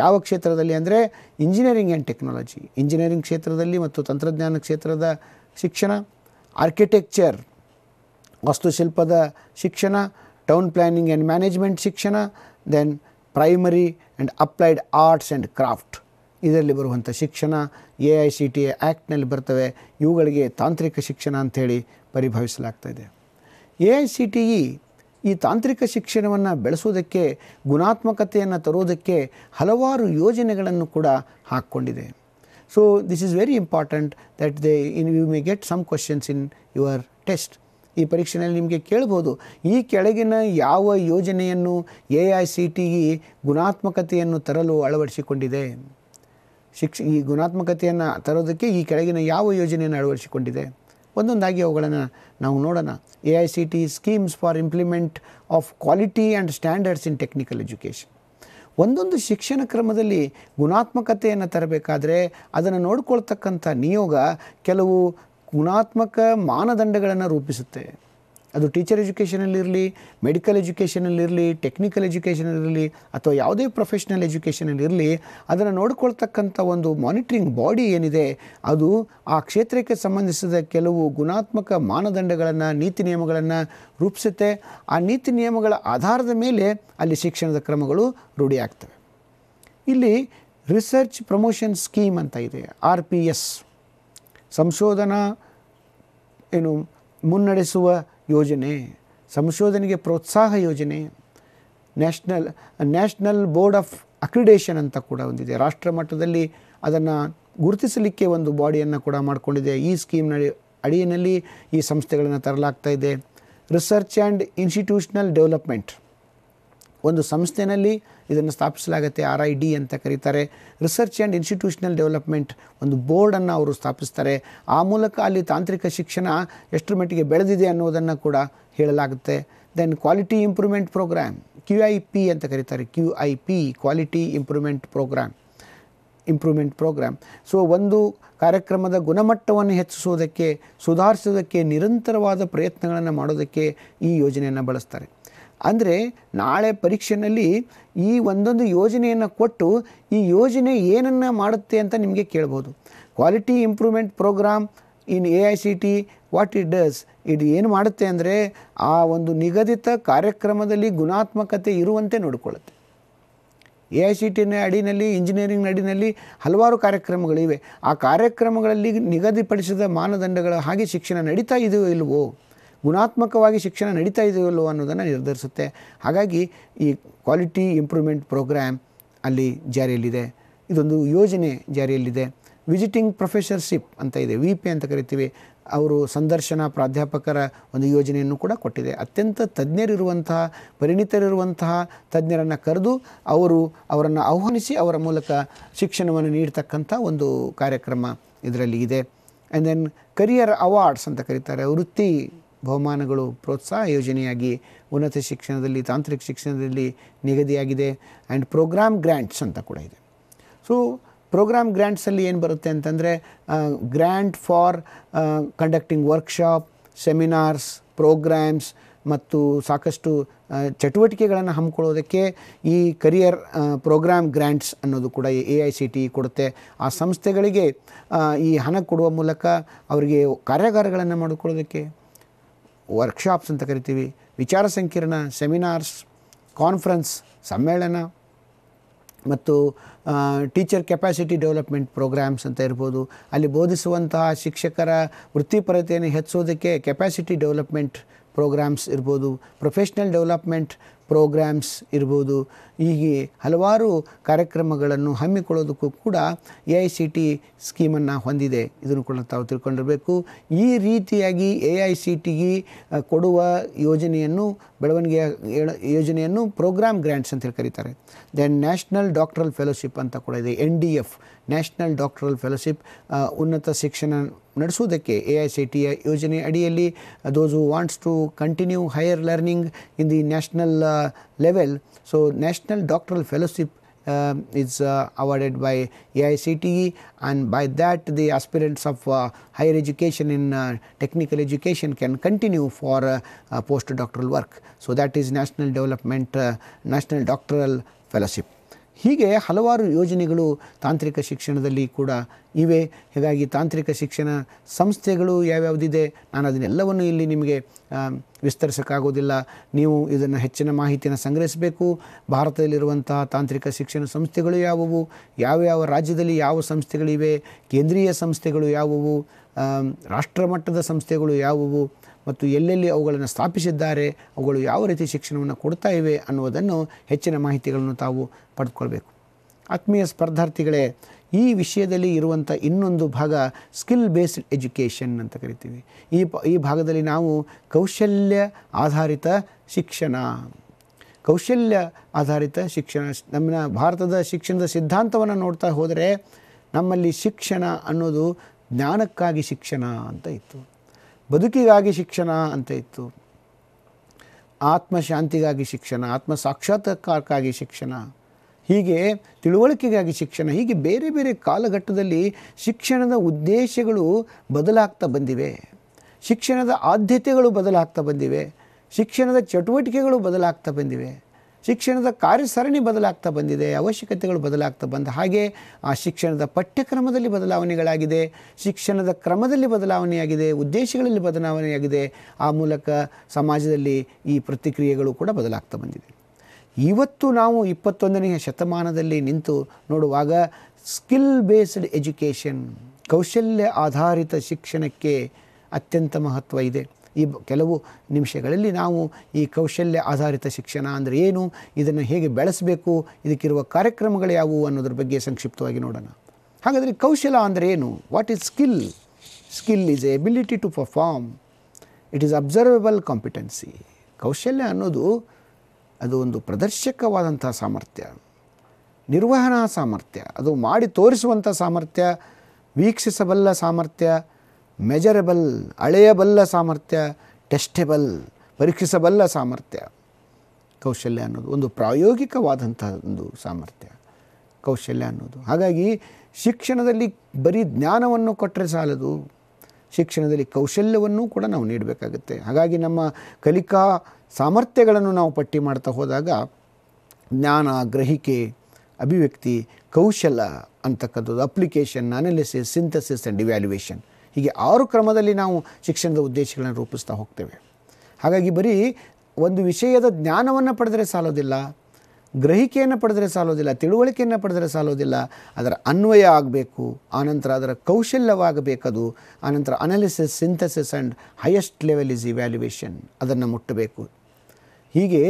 ಯಾವ ಕ್ಷೇತ್ರದಲ್ಲಿ ಅಂದರೆ ಇಂಜಿನಿಯರಿಂಗ್ ಆ್ಯಂಡ್ ಟೆಕ್ನಾಲಜಿ ಇಂಜಿನಿಯರಿಂಗ್ ಕ್ಷೇತ್ರದಲ್ಲಿ ಮತ್ತು ತಂತ್ರಜ್ಞಾನ ಕ್ಷೇತ್ರದ ಶಿಕ್ಷಣ ಆರ್ಕಿಟೆಕ್ಚರ್ ವಾಸ್ತುಶಿಲ್ಪದ ಶಿಕ್ಷಣ ಟೌನ್ ಪ್ಲ್ಯಾನಿಂಗ್ ಆ್ಯಂಡ್ ಮ್ಯಾನೇಜ್ಮೆಂಟ್ ಶಿಕ್ಷಣ then primary and applied arts and craft ಇದರಲ್ಲಿ ಬರುವಂಥ ಶಿಕ್ಷಣ A I C T A ಆ್ಯಕ್ಟ್ನಲ್ಲಿ ಬರ್ತವೆ ಇವುಗಳಿಗೆ ತಾಂತ್ರಿಕ ಶಿಕ್ಷಣ ಅಂಥೇಳಿ ಪರಿಭಾವಿಸಲಾಗ್ತಾ ಇದೆ A I C T E ಈ ತಾಂತ್ರಿಕ ಶಿಕ್ಷಣವನ್ನು ಬೆಳೆಸೋದಕ್ಕೆ ಗುಣಾತ್ಮಕತೆಯನ್ನು ತರೋದಕ್ಕೆ ಹಲವಾರು ಯೋಜನೆಗಳನ್ನು ಕೂಡ ಹಾಕ್ಕೊಂಡಿದೆ so this is very important that they in you may get some questions in your test ಈ ಪರೀಕ್ಷೆಯಲ್ಲಿ ನಿಮಗೆ ಕೇಳ್ಬೋದು ಈ ಕೆಳಗಿನ ಯಾವ ಯೋಜನೆಯನ್ನು ಎ ಐ ಸಿ ಇ ಗುಣಾತ್ಮಕತೆಯನ್ನು ತರಲು ಅಳವಡಿಸಿಕೊಂಡಿದೆ ಶಿಕ್ಷ ಈ ಗುಣಾತ್ಮಕತೆಯನ್ನು ತರೋದಕ್ಕೆ ಈ ಕೆಳಗಿನ ಯಾವ ಯೋಜನೆಯನ್ನು ಅಳವಡಿಸಿಕೊಂಡಿದೆ ಒಂದೊಂದಾಗಿ ಅವುಗಳನ್ನು ನಾವು ನೋಡೋಣ A I C T schemes for implement of quality and standards in technical education ಒಂದೊಂದು ಶಿಕ್ಷಣ ಕ್ರಮದಲ್ಲಿ ಗುಣಾತ್ಮಕತೆಯನ್ನು ತರಬೇಕಾದರೆ ಅದನ್ನು ನೋಡ್ಕೊಳ್ತಕ್ಕಂಥ ನಿಯೋಗ ಕೆಲವು ಗುಣಾತ್ಮಕ ಮಾನದಂಡಗಳನ್ನು ರೂಪಿಸುತ್ತೆ ಅದು ಟೀಚರ್ ಎಜುಕೇಷನಲ್ಲಿರಲಿ ಮೆಡಿಕಲ್ ಎಜುಕೇಷನಲ್ಲಿರಲಿ ಟೆಕ್ನಿಕಲ್ ಎಜುಕೇಷನಲ್ಲಿರಲಿ ಅಥವಾ ಯಾವುದೇ ಪ್ರೊಫೆಷ್ನಲ್ ಎಜುಕೇಷನಲ್ಲಿರಲಿ ಅದನ್ನು ನೋಡ್ಕೊಳ್ತಕ್ಕಂಥ ಒಂದು ಮಾನಿಟ್ರಿಂಗ್ ಬಾಡಿ ಏನಿದೆ ಅದು ಆ ಕ್ಷೇತ್ರಕ್ಕೆ ಸಂಬಂಧಿಸಿದ ಕೆಲವು ಗುಣಾತ್ಮಕ ಮಾನದಂಡಗಳನ್ನು ನೀತಿ ನಿಯಮಗಳನ್ನು ರೂಪಿಸುತ್ತೆ ಆ ನೀತಿ ನಿಯಮಗಳ ಆಧಾರದ ಮೇಲೆ ಅಲ್ಲಿ ಶಿಕ್ಷಣದ ಕ್ರಮಗಳು ರೂಢಿಯಾಗ್ತವೆ ಇಲ್ಲಿ ರಿಸರ್ಚ್ ಪ್ರಮೋಷನ್ ಸ್ಕೀಮ್ ಅಂತ ಇದೆ ಆರ್ ಪಿ ಎಸ್ ಸಂಶೋಧನಾ ಏನು ಮುನ್ನಡೆಸುವ ಯೋಜನೆ ಸಂಶೋಧನೆಗೆ ಪ್ರೋತ್ಸಾಹ ಯೋಜನೆ national national board of accreditation ಅಂತ ಕೂಡ ಒಂದಿದೆ ರಾಷ್ಟ್ರ ಮಟ್ಟದಲ್ಲಿ ಅದನ್ನು ಗುರುತಿಸಲಿಕ್ಕೆ ಒಂದು ಬಾಡಿಯನ್ನು ಕೂಡ ಮಾಡಿಕೊಂಡಿದೆ ಈ ಸ್ಕೀಮ್ನ ಅಡಿಯಲ್ಲಿ ಈ ಸಂಸ್ಥೆಗಳನ್ನು ತರಲಾಗ್ತಾ ಇದೆ ರಿಸರ್ಚ್ ಆ್ಯಂಡ್ ಇನ್ಸ್ಟಿಟ್ಯೂಷನಲ್ ಡೆವಲಪ್ಮೆಂಟ್ ಒಂದು ಸಂಸ್ಥೆನಲ್ಲಿ ಇದನ್ನು ಸ್ಥಾಪಿಸಲಾಗುತ್ತೆ ಆರ್ ಐ ಡಿ ಅಂತ ಕರೀತಾರೆ ರಿಸರ್ಚ್ ಆ್ಯಂಡ್ ಇನ್ಸ್ಟಿಟ್ಯೂಷನಲ್ ಡೆವಲಪ್ಮೆಂಟ್ ಒಂದು ಬೋರ್ಡನ್ನು ಅವರು ಸ್ಥಾಪಿಸ್ತಾರೆ ಆ ಮೂಲಕ ಅಲ್ಲಿ ತಾಂತ್ರಿಕ ಶಿಕ್ಷಣ ಎಷ್ಟರ ಮಟ್ಟಿಗೆ ಬೆಳೆದಿದೆ ಅನ್ನೋದನ್ನು ಕೂಡ ಹೇಳಲಾಗುತ್ತೆ then quality improvement programme Q I P ಅಂತ ಕರೀತಾರೆ Q I P quality improvement programme improvement programme so ಒಂದು ಕಾರ್ಯಕ್ರಮದ ಗುಣಮಟ್ಟವನ್ನು ಹೆಚ್ಚಿಸುವುದಕ್ಕೆ ಸುಧಾರಿಸೋದಕ್ಕೆ ನಿರಂತರವಾದ ಪ್ರಯತ್ನಗಳನ್ನು ಮಾಡೋದಕ್ಕೆ ಈ ಯೋಜನೆಯನ್ನು ಬಳಸ್ತಾರೆ ಅಂದರೆ ನಾಳೆ ಪರೀಕ್ಷೆಯಲ್ಲಿ ಈ ಒಂದೊಂದು ಯೋಜನೆಯನ್ನು ಕೊಟ್ಟು ಈ ಯೋಜನೆ ಏನನ್ನು ಮಾಡುತ್ತೆ ಅಂತ ನಿಮಗೆ ಕೇಳ್ಬೋದು quality improvement programme in A I C T what it does ಇದು ಏನು ಮಾಡುತ್ತೆ ಅಂದರೆ ಆ ಒಂದು ನಿಗದಿತ ಕಾರ್ಯಕ್ರಮದಲ್ಲಿ ಗುಣಾತ್ಮಕತೆ ಇರುವಂತೆ ನೋಡಿಕೊಳ್ಳುತ್ತೆ ಎ ಐ ಸಿ ಟಿನ ಅಡಿನಲ್ಲಿ ಇಂಜಿನಿಯರಿಂಗ್ ಅಡಿನಲ್ಲಿ ಹಲವಾರು ಕಾರ್ಯಕ್ರಮಗಳಿವೆ ಆ ಕಾರ್ಯಕ್ರಮಗಳಲ್ಲಿ ನಿಗದಿಪಡಿಸಿದ ಮಾನದಂಡಗಳ ಹಾಗೆ ಶಿಕ್ಷಣ ನಡೀತಾ ಇದೆಯೋ ಇಲ್ವೋ ಗುಣಾತ್ಮಕವಾಗಿ ಶಿಕ್ಷಣ ನಡೀತಾ ಇದೆಯಲ್ಲೋ ಅನ್ನೋದನ್ನು ನಿರ್ಧರಿಸುತ್ತೆ ಹಾಗಾಗಿ ಈ ಕ್ವಾಲಿಟಿ ಇಂಪ್ರೂವ್ಮೆಂಟ್ ಪ್ರೋಗ್ರಾಮ್ ಅಲ್ಲಿ ಜಾರಿಯಲ್ಲಿದೆ ಇದೊಂದು ಯೋಜನೆ ಜಾರಿಯಲ್ಲಿದೆ ವಿಸಿಟಿಂಗ್ ಪ್ರೊಫೆಸರ್ಶಿಪ್ ಅಂತ ಇದೆ ವಿ ಪಿ ಅಂತ ಕರಿತೀವಿ ಅವರು ಸಂದರ್ಶನ ಪ್ರಾಧ್ಯಾಪಕರ ಒಂದು ಯೋಜನೆಯನ್ನು ಕೂಡ ಕೊಟ್ಟಿದೆ ಅತ್ಯಂತ ತಜ್ಞರಿರುವಂತಹ ಪರಿಣಿತರಿರುವಂತಹ ತಜ್ಞರನ್ನು ಕರೆದು ಅವರು ಅವರನ್ನು ಆಹ್ವಾನಿಸಿ ಅವರ ಮೂಲಕ ಶಿಕ್ಷಣವನ್ನು ನೀಡ್ತಕ್ಕಂಥ ಒಂದು ಕಾರ್ಯಕ್ರಮ ಇದರಲ್ಲಿ ಇದೆ ಆ್ಯಂಡ್ ದೆನ್ ಕರಿಯರ್ ಅವಾರ್ಡ್ಸ್ ಅಂತ ಕರೀತಾರೆ ವೃತ್ತಿ ಬಹುಮಾನಗಳು ಪ್ರೋತ್ಸಾಹ ಯೋಜನೆಯಾಗಿ ಉನ್ನತ ಶಿಕ್ಷಣದಲ್ಲಿ ತಾಂತ್ರಿಕ ಶಿಕ್ಷಣದಲ್ಲಿ ನಿಗದಿಯಾಗಿದೆ ಆ್ಯಂಡ್ ಪ್ರೋಗ್ರಾಮ್ ಗ್ರ್ಯಾಂಟ್ಸ್ ಅಂತ ಕೂಡ ಇದೆ ಸೊ ಪ್ರೋಗ್ರಾಮ್ ಗ್ರ್ಯಾಂಟ್ಸಲ್ಲಿ ಏನು ಬರುತ್ತೆ ಅಂತಂದರೆ grant for conducting workshop seminars programmes ಮತ್ತು ಸಾಕಷ್ಟು ಚಟುವಟಿಕೆಗಳನ್ನು ಹಮ್ಮಿಕೊಳ್ಳೋದಕ್ಕೆ ಈ ಕರಿಯರ್ ಪ್ರೋಗ್ರಾಮ್ ಗ್ರ್ಯಾಂಟ್ಸ್ ಅನ್ನೋದು ಕೂಡ ಎ ಐ ಸಿ ಟಿ ಕೊಡುತ್ತೆ ಆ ಸಂಸ್ಥೆಗಳಿಗೆ ಈ ಹಣ ಕೊಡುವ ಮೂಲಕ ಅವರಿಗೆ ಕಾರ್ಯಾಗಾರಗಳನ್ನು ಮಾಡಿಕೊಳ್ಳೋದಕ್ಕೆ ವರ್ಕ್ಶಾಪ್ಸ್ ಅಂತ ಕರಿತೀವಿ ವಿಚಾರ ಸಂಕಿರಣ ಸೆಮಿನಾರ್ಸ್ ಕಾನ್ಫರೆನ್ಸ್ ಸಮ್ಮೇಳನ ಮತ್ತು ಟೀಚರ್ ಕೆಪಾಸಿಟಿ ಡೆವಲಪ್ಮೆಂಟ್ ಪ್ರೋಗ್ರಾಮ್ಸ್ ಅಂತ ಇರ್ಬೋದು ಅಲ್ಲಿ ಬೋಧಿಸುವಂತಹ ಶಿಕ್ಷಕರ ವೃತ್ತಿಪರತೆಯನ್ನು ಹೆಚ್ಚಿಸೋದಕ್ಕೆ ಕೆಪಾಸಿಟಿ ಡೆವಲಪ್ಮೆಂಟ್ ಪ್ರೋಗ್ರಾಮ್ಸ್ ಇರ್ಬೋದು ಪ್ರೊಫೆಷ್ನಲ್ ಡೆವಲಪ್ಮೆಂಟ್ ಪ್ರೋಗ್ರಾಮ್ಸ್ ಇರ್ಬೋದು ಹೀಗೆ ಹಲವಾರು ಕಾರ್ಯಕ್ರಮಗಳನ್ನು ಹಮ್ಮಿಕೊಳ್ಳೋದಕ್ಕೂ ಕೂಡ ಎ ಐ ಸಿ ಟಿ ಸ್ಕೀಮನ್ನು ಹೊಂದಿದೆ ಇದನ್ನು ಕೂಡ ತಾವು ತಿಳ್ಕೊಂಡಿರಬೇಕು ಈ ರೀತಿಯಾಗಿ ಎ ಐ ಸಿ ಟಿಗೆ ಕೊಡುವ ಯೋಜನೆಯನ್ನು ಬೆಳವಣಿಗೆಯ ಯೋಜನೆಯನ್ನು ಪ್ರೋಗ್ರಾಮ್ ಗ್ರ್ಯಾಂಟ್ಸ್ ಅಂತ ಹೇಳಿ ಕರೀತಾರೆ ದೆನ್ ನ್ಯಾಷನಲ್ ಡಾಕ್ಟ್ರಲ್ ಫೆಲೋಶಿಪ್ ಅಂತ ಕೂಡ ಇದೆ N D F national doctoral fellowship ಉನ್ನತ ಶಿಕ್ಷಣ ನಡೆಸುವುದಕ್ಕೆ ಎ ಐ ಸಿ ಟಿಯ ಯೋಜನೆ ಅಡಿಯಲ್ಲಿ those who wants to continue higher learning in the national Uh, level. So, National Doctoral Fellowship uh, is uh, awarded by AICTE and by that the aspirants of uh, higher education in uh, technical education can continue for uh, postdoctoral work. So, that is national development, national doctoral fellowship. ಹೀಗೆ ಹಲವಾರು ಯೋಜನೆಗಳು ತಾಂತ್ರಿಕ ಶಿಕ್ಷಣದಲ್ಲಿ ಕೂಡ ಇವೆ ಹೀಗಾಗಿ ತಾಂತ್ರಿಕ ಶಿಕ್ಷಣ ಸಂಸ್ಥೆಗಳು ಯಾವ್ಯಾವುದಿದೆ ನಾನು ಅದನ್ನೆಲ್ಲವನ್ನು ಇಲ್ಲಿ ನಿಮಗೆ ವಿಸ್ತರಿಸೋಕ್ಕಾಗೋದಿಲ್ಲ ನೀವು ಇದನ್ನು ಹೆಚ್ಚಿನ ಮಾಹಿತಿಯನ್ನು ಸಂಗ್ರಹಿಸಬೇಕು ಭಾರತದಲ್ಲಿರುವಂತಹ ತಾಂತ್ರಿಕ ಶಿಕ್ಷಣ ಸಂಸ್ಥೆಗಳು ಯಾವುವು ಯಾವ್ಯಾವ ರಾಜ್ಯದಲ್ಲಿ ಯಾವ ಸಂಸ್ಥೆಗಳಿವೆ ಕೇಂದ್ರೀಯ ಸಂಸ್ಥೆಗಳು ಯಾವುವು ರಾಷ್ಟ್ರಮಟ್ಟದ ಸಂಸ್ಥೆಗಳು ಯಾವುವು ಮತ್ತು ಎಲ್ಲೆಲ್ಲಿ ಅವುಗಳನ್ನು ಸ್ಥಾಪಿಸಿದ್ದಾರೆ ಅವುಗಳು ಯಾವ ರೀತಿ ಶಿಕ್ಷಣವನ್ನು ಕೊಡ್ತಾ ಇವೆ ಅನ್ನುವುದನ್ನು ಹೆಚ್ಚಿನ ಮಾಹಿತಿಗಳನ್ನು ತಾವು ಪಡೆದುಕೊಳ್ಬೇಕು ಆತ್ಮೀಯ ಸ್ಪರ್ಧಾರ್ಥಿಗಳೇ ಈ ವಿಷಯದಲ್ಲಿ ಇರುವಂಥ ಇನ್ನೊಂದು ಭಾಗ ಸ್ಕಿಲ್ ಬೇಸ್ಡ್ ಎಜುಕೇಷನ್ ಅಂತ ಕರಿತೀವಿ ಈ ಪ ಈ ಭಾಗದಲ್ಲಿ ನಾವು ಕೌಶಲ್ಯ ಆಧಾರಿತ ಶಿಕ್ಷಣ ಕೌಶಲ್ಯ ಆಧಾರಿತ ಶಿಕ್ಷಣ ನಮ್ಮ ಭಾರತದ ಶಿಕ್ಷಣದ ಸಿದ್ಧಾಂತವನ್ನು ನೋಡ್ತಾ ಹೋದರೆ ನಮ್ಮಲ್ಲಿ ಶಿಕ್ಷಣ ಅನ್ನೋದು ಜ್ಞಾನಕ್ಕಾಗಿ ಶಿಕ್ಷಣ ಅಂತ ಇತ್ತು ಬದುಕಿಗಾಗಿ ಶಿಕ್ಷಣ ಅಂತ ಇತ್ತು ಆತ್ಮಶಾಂತಿಗಾಗಿ ಶಿಕ್ಷಣ ಆತ್ಮ ಸಾಕ್ಷಾತ್ಕಾರಕ್ಕಾಗಿ ಶಿಕ್ಷಣ ಹೀಗೆ ತಿಳುವಳಿಕೆಗಾಗಿ ಶಿಕ್ಷಣ ಹೀಗೆ ಬೇರೆ ಬೇರೆ ಕಾಲಘಟ್ಟದಲ್ಲಿ ಶಿಕ್ಷಣದ ಉದ್ದೇಶಗಳು ಬದಲಾಗ್ತಾ ಬಂದಿವೆ ಶಿಕ್ಷಣದ ಆದ್ಯತೆಗಳು ಬದಲಾಗ್ತಾ ಬಂದಿವೆ ಶಿಕ್ಷಣದ ಚಟುವಟಿಕೆಗಳು ಬದಲಾಗ್ತಾ ಬಂದಿವೆ ಶಿಕ್ಷಣದ ಕಾರ್ಯಸರಣಿ ಬದಲಾಗ್ತಾ ಬಂದಿದೆ ಅವಶ್ಯಕತೆಗಳು ಬದಲಾಗ್ತಾ ಬಂದ ಹಾಗೆ ಆ ಶಿಕ್ಷಣದ ಪಠ್ಯಕ್ರಮದಲ್ಲಿ ಬದಲಾವಣೆಗಳಾಗಿದೆ ಶಿಕ್ಷಣದ ಕ್ರಮದಲ್ಲಿ ಬದಲಾವಣೆಯಾಗಿದೆ ಉದ್ದೇಶಗಳಲ್ಲಿ ಬದಲಾವಣೆಯಾಗಿದೆ ಆ ಮೂಲಕ ಸಮಾಜದಲ್ಲಿ ಈ ಪ್ರತಿಕ್ರಿಯೆಗಳು ಕೂಡ ಬದಲಾಗ್ತಾ ಬಂದಿದೆ ಇವತ್ತು ನಾವು ಇಪ್ಪತ್ತೊಂದನೆಯ ಶತಮಾನದಲ್ಲಿ ನಿಂತು ನೋಡುವಾಗ ಸ್ಕಿಲ್ ಬೇಸ್ಡ್ ಎಜುಕೇಷನ್ ಕೌಶಲ್ಯ ಆಧಾರಿತ ಶಿಕ್ಷಣಕ್ಕೆ ಅತ್ಯಂತ ಮಹತ್ವ ಇದೆ ಈ ಕೆಲವು ನಿಮಿಷಗಳಲ್ಲಿ ನಾವು ಈ ಕೌಶಲ್ಯ ಆಧಾರಿತ ಶಿಕ್ಷಣ ಅಂದರೆ ಏನು ಇದನ್ನು ಹೇಗೆ ಬೆಳೆಸಬೇಕು ಇದಕ್ಕಿರುವ ಕಾರ್ಯಕ್ರಮಗಳು ಯಾವುವು ಅನ್ನೋದ್ರ ಬಗ್ಗೆ ಸಂಕ್ಷಿಪ್ತವಾಗಿ ನೋಡೋಣ ಹಾಗಾದರೆ ಕೌಶಲ ಅಂದರೆ ಏನು what is skill skill is ability to perform it is observable competency ಕೌಶಲ್ಯ ಅನ್ನೋದು ಅದು ಒಂದು ಪ್ರದರ್ಶಕವಾದಂಥ ಸಾಮರ್ಥ್ಯ ನಿರ್ವಹಣಾ ಸಾಮರ್ಥ್ಯ ಅದು ಮಾಡಿ ತೋರಿಸುವಂಥ ಸಾಮರ್ಥ್ಯ ವೀಕ್ಷಿಸಬಲ್ಲ ಸಾಮರ್ಥ್ಯ ಮೆಜರಬಲ್ ಅಳೆಯಬಲ್ಲ ಸಾಮರ್ಥ್ಯ ಟೆಸ್ಟೆಬಲ್ ಪರೀಕ್ಷಿಸಬಲ್ಲ ಸಾಮರ್ಥ್ಯ ಕೌಶಲ್ಯ ಅನ್ನೋದು ಒಂದು ಪ್ರಾಯೋಗಿಕವಾದಂಥ ಒಂದು ಸಾಮರ್ಥ್ಯ ಕೌಶಲ್ಯ ಅನ್ನೋದು ಹಾಗಾಗಿ ಶಿಕ್ಷಣದಲ್ಲಿ ಬರೀ ಜ್ಞಾನವನ್ನು ಕೊಟ್ಟರೆ ಸಾಲದು ಶಿಕ್ಷಣದಲ್ಲಿ ಕೌಶಲ್ಯವನ್ನು ಕೂಡ ನಾವು ನೀಡಬೇಕಾಗುತ್ತೆ ಹಾಗಾಗಿ ನಮ್ಮ ಕಲಿಕಾ ಸಾಮರ್ಥ್ಯಗಳನ್ನು ನಾವು ಪಟ್ಟಿ ಮಾಡ್ತಾ ಹೋದಾಗ ಜ್ಞಾನ ಗ್ರಹಿಕೆ ಅಭಿವ್ಯಕ್ತಿ ಕೌಶಲ ಅಂತಕ್ಕಂಥದ್ದು application analysis synthesis and evaluation ಹೀಗೆ ಆರು ಕ್ರಮದಲ್ಲಿ ನಾವು ಶಿಕ್ಷಣದ ಉದ್ದೇಶಗಳನ್ನು ರೂಪಿಸ್ತಾ ಹೋಗ್ತೇವೆ ಹಾಗಾಗಿ ಬರೀ ಒಂದು ವಿಷಯದ ಜ್ಞಾನವನ್ನು ಪಡೆದರೆ ಸಾಲೋದಿಲ್ಲ ಗ್ರಹಿಕೆಯನ್ನು ಪಡೆದರೆ ಸಾಲೋದಿಲ್ಲ ತಿಳುವಳಿಕೆಯನ್ನು ಪಡೆದರೆ ಸಾಲೋದಿಲ್ಲ ಅದರ ಅನ್ವಯ ಆಗಬೇಕು ಆನಂತರ ಅದರ ಕೌಶಲ್ಯವಾಗಬೇಕದು ಆನಂತರ analysis synthesis and highest level is evaluation ಅದನ್ನು ಮುಟ್ಟಬೇಕು ಹೀಗೆ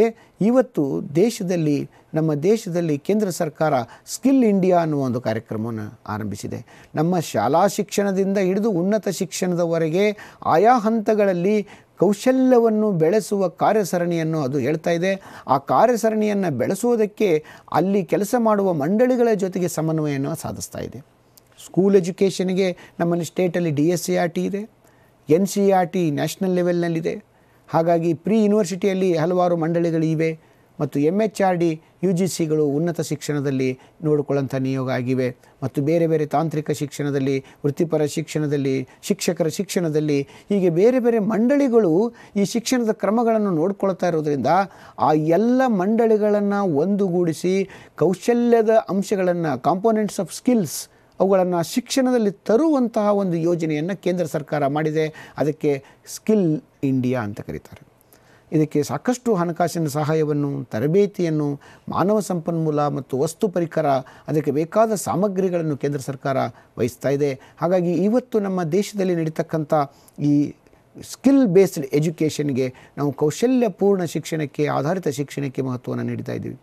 ಇವತ್ತು ದೇಶದಲ್ಲಿ ನಮ್ಮ ದೇಶದಲ್ಲಿ ಕೇಂದ್ರ ಸರ್ಕಾರ ಸ್ಕಿಲ್ ಇಂಡಿಯಾ ಅನ್ನುವ ಒಂದು ಕಾರ್ಯಕ್ರಮವನ್ನು ಆರಂಭಿಸಿದೆ ನಮ್ಮ ಶಾಲಾ ಶಿಕ್ಷಣದಿಂದ ಹಿಡಿದು ಉನ್ನತ ಶಿಕ್ಷಣದವರೆಗೆ ಆಯಾ ಹಂತಗಳಲ್ಲಿ ಕೌಶಲ್ಯವನ್ನು ಬೆಳೆಸುವ ಕಾರ್ಯಸರಣಿಯನ್ನು ಅದು ಹೇಳ್ತಾ ಇದೆ ಆ ಕಾರ್ಯಸರಣಿಯನ್ನು ಬೆಳೆಸುವುದಕ್ಕೆ ಅಲ್ಲಿ ಕೆಲಸ ಮಾಡುವ ಮಂಡಳಿಗಳ ಜೊತೆಗೆ ಸಮನ್ವಯವನ್ನು ಸಾಧಿಸ್ತಾ ಇದೆ ಸ್ಕೂಲ್ ಎಜುಕೇಷನ್ಗೆ ನಮ್ಮಲ್ಲಿ ಸ್ಟೇಟಲ್ಲಿ D S C R T ಇದೆ N C R T national ಲೆವೆಲ್ನಲ್ಲಿದೆ ಹಾಗಾಗಿ ಪ್ರೀ ಯೂನಿವರ್ಸಿಟಿಯಲ್ಲಿ ಹಲವಾರು ಮಂಡಳಿಗಳಿವೆ ಮತ್ತು M H R D U G ಸಿಗಳು ಉನ್ನತ ಶಿಕ್ಷಣದಲ್ಲಿ ನೋಡಿಕೊಳ್ಳುವಂಥ ನಿಯೋಗ ಆಗಿವೆ ಮತ್ತು ಬೇರೆ ಬೇರೆ ತಾಂತ್ರಿಕ ಶಿಕ್ಷಣದಲ್ಲಿ ವೃತ್ತಿಪರ ಶಿಕ್ಷಣದಲ್ಲಿ ಶಿಕ್ಷಕರ ಶಿಕ್ಷಣದಲ್ಲಿ ಹೀಗೆ ಬೇರೆ ಬೇರೆ ಮಂಡಳಿಗಳು ಈ ಶಿಕ್ಷಣದ ಕ್ರಮಗಳನ್ನು ನೋಡ್ಕೊಳ್ತಾ ಇರೋದರಿಂದ ಆ ಎಲ್ಲ ಮಂಡಳಿಗಳನ್ನು ಒಂದುಗೂಡಿಸಿ ಕೌಶಲ್ಯದ ಅಂಶಗಳನ್ನು ಕಾಂಪೋನೆಂಟ್ಸ್ ಆಫ್ ಸ್ಕಿಲ್ಸ್ ಅವುಗಳನ್ನು ಶಿಕ್ಷಣದಲ್ಲಿ ತರುವಂತಹ ಒಂದು ಯೋಜನೆಯನ್ನು ಕೇಂದ್ರ ಸರ್ಕಾರ ಮಾಡಿದೆ ಅದಕ್ಕೆ ಸ್ಕಿಲ್ ಇಂಡಿಯಾ ಅಂತ ಕರೀತಾರೆ ಇದಕ್ಕೆ ಸಾಕಷ್ಟು ಹಣಕಾಸಿನ ಸಹಾಯವನ್ನು ತರಬೇತಿಯನ್ನು ಮಾನವ ಸಂಪನ್ಮೂಲ ಮತ್ತು ವಸ್ತು ಪರಿಕರ ಅದಕ್ಕೆ ಬೇಕಾದ ಸಾಮಗ್ರಿಗಳನ್ನು ಕೇಂದ್ರ ಸರ್ಕಾರ ವಹಿಸ್ತಾ ಇದೆ ಹಾಗಾಗಿ ಇವತ್ತು ನಮ್ಮ ದೇಶದಲ್ಲಿ ನಡೀತಕ್ಕಂಥ ಈ ಸ್ಕಿಲ್ ಬೇಸ್ಡ್ ಎಜುಕೇಷನ್ಗೆ ನಾವು ಕೌಶಲ್ಯಪೂರ್ಣ ಶಿಕ್ಷಣಕ್ಕೆ ಆಧಾರಿತ ಶಿಕ್ಷಣಕ್ಕೆ ಮಹತ್ವವನ್ನು ನೀಡ್ತಾ ಇದ್ದೀವಿ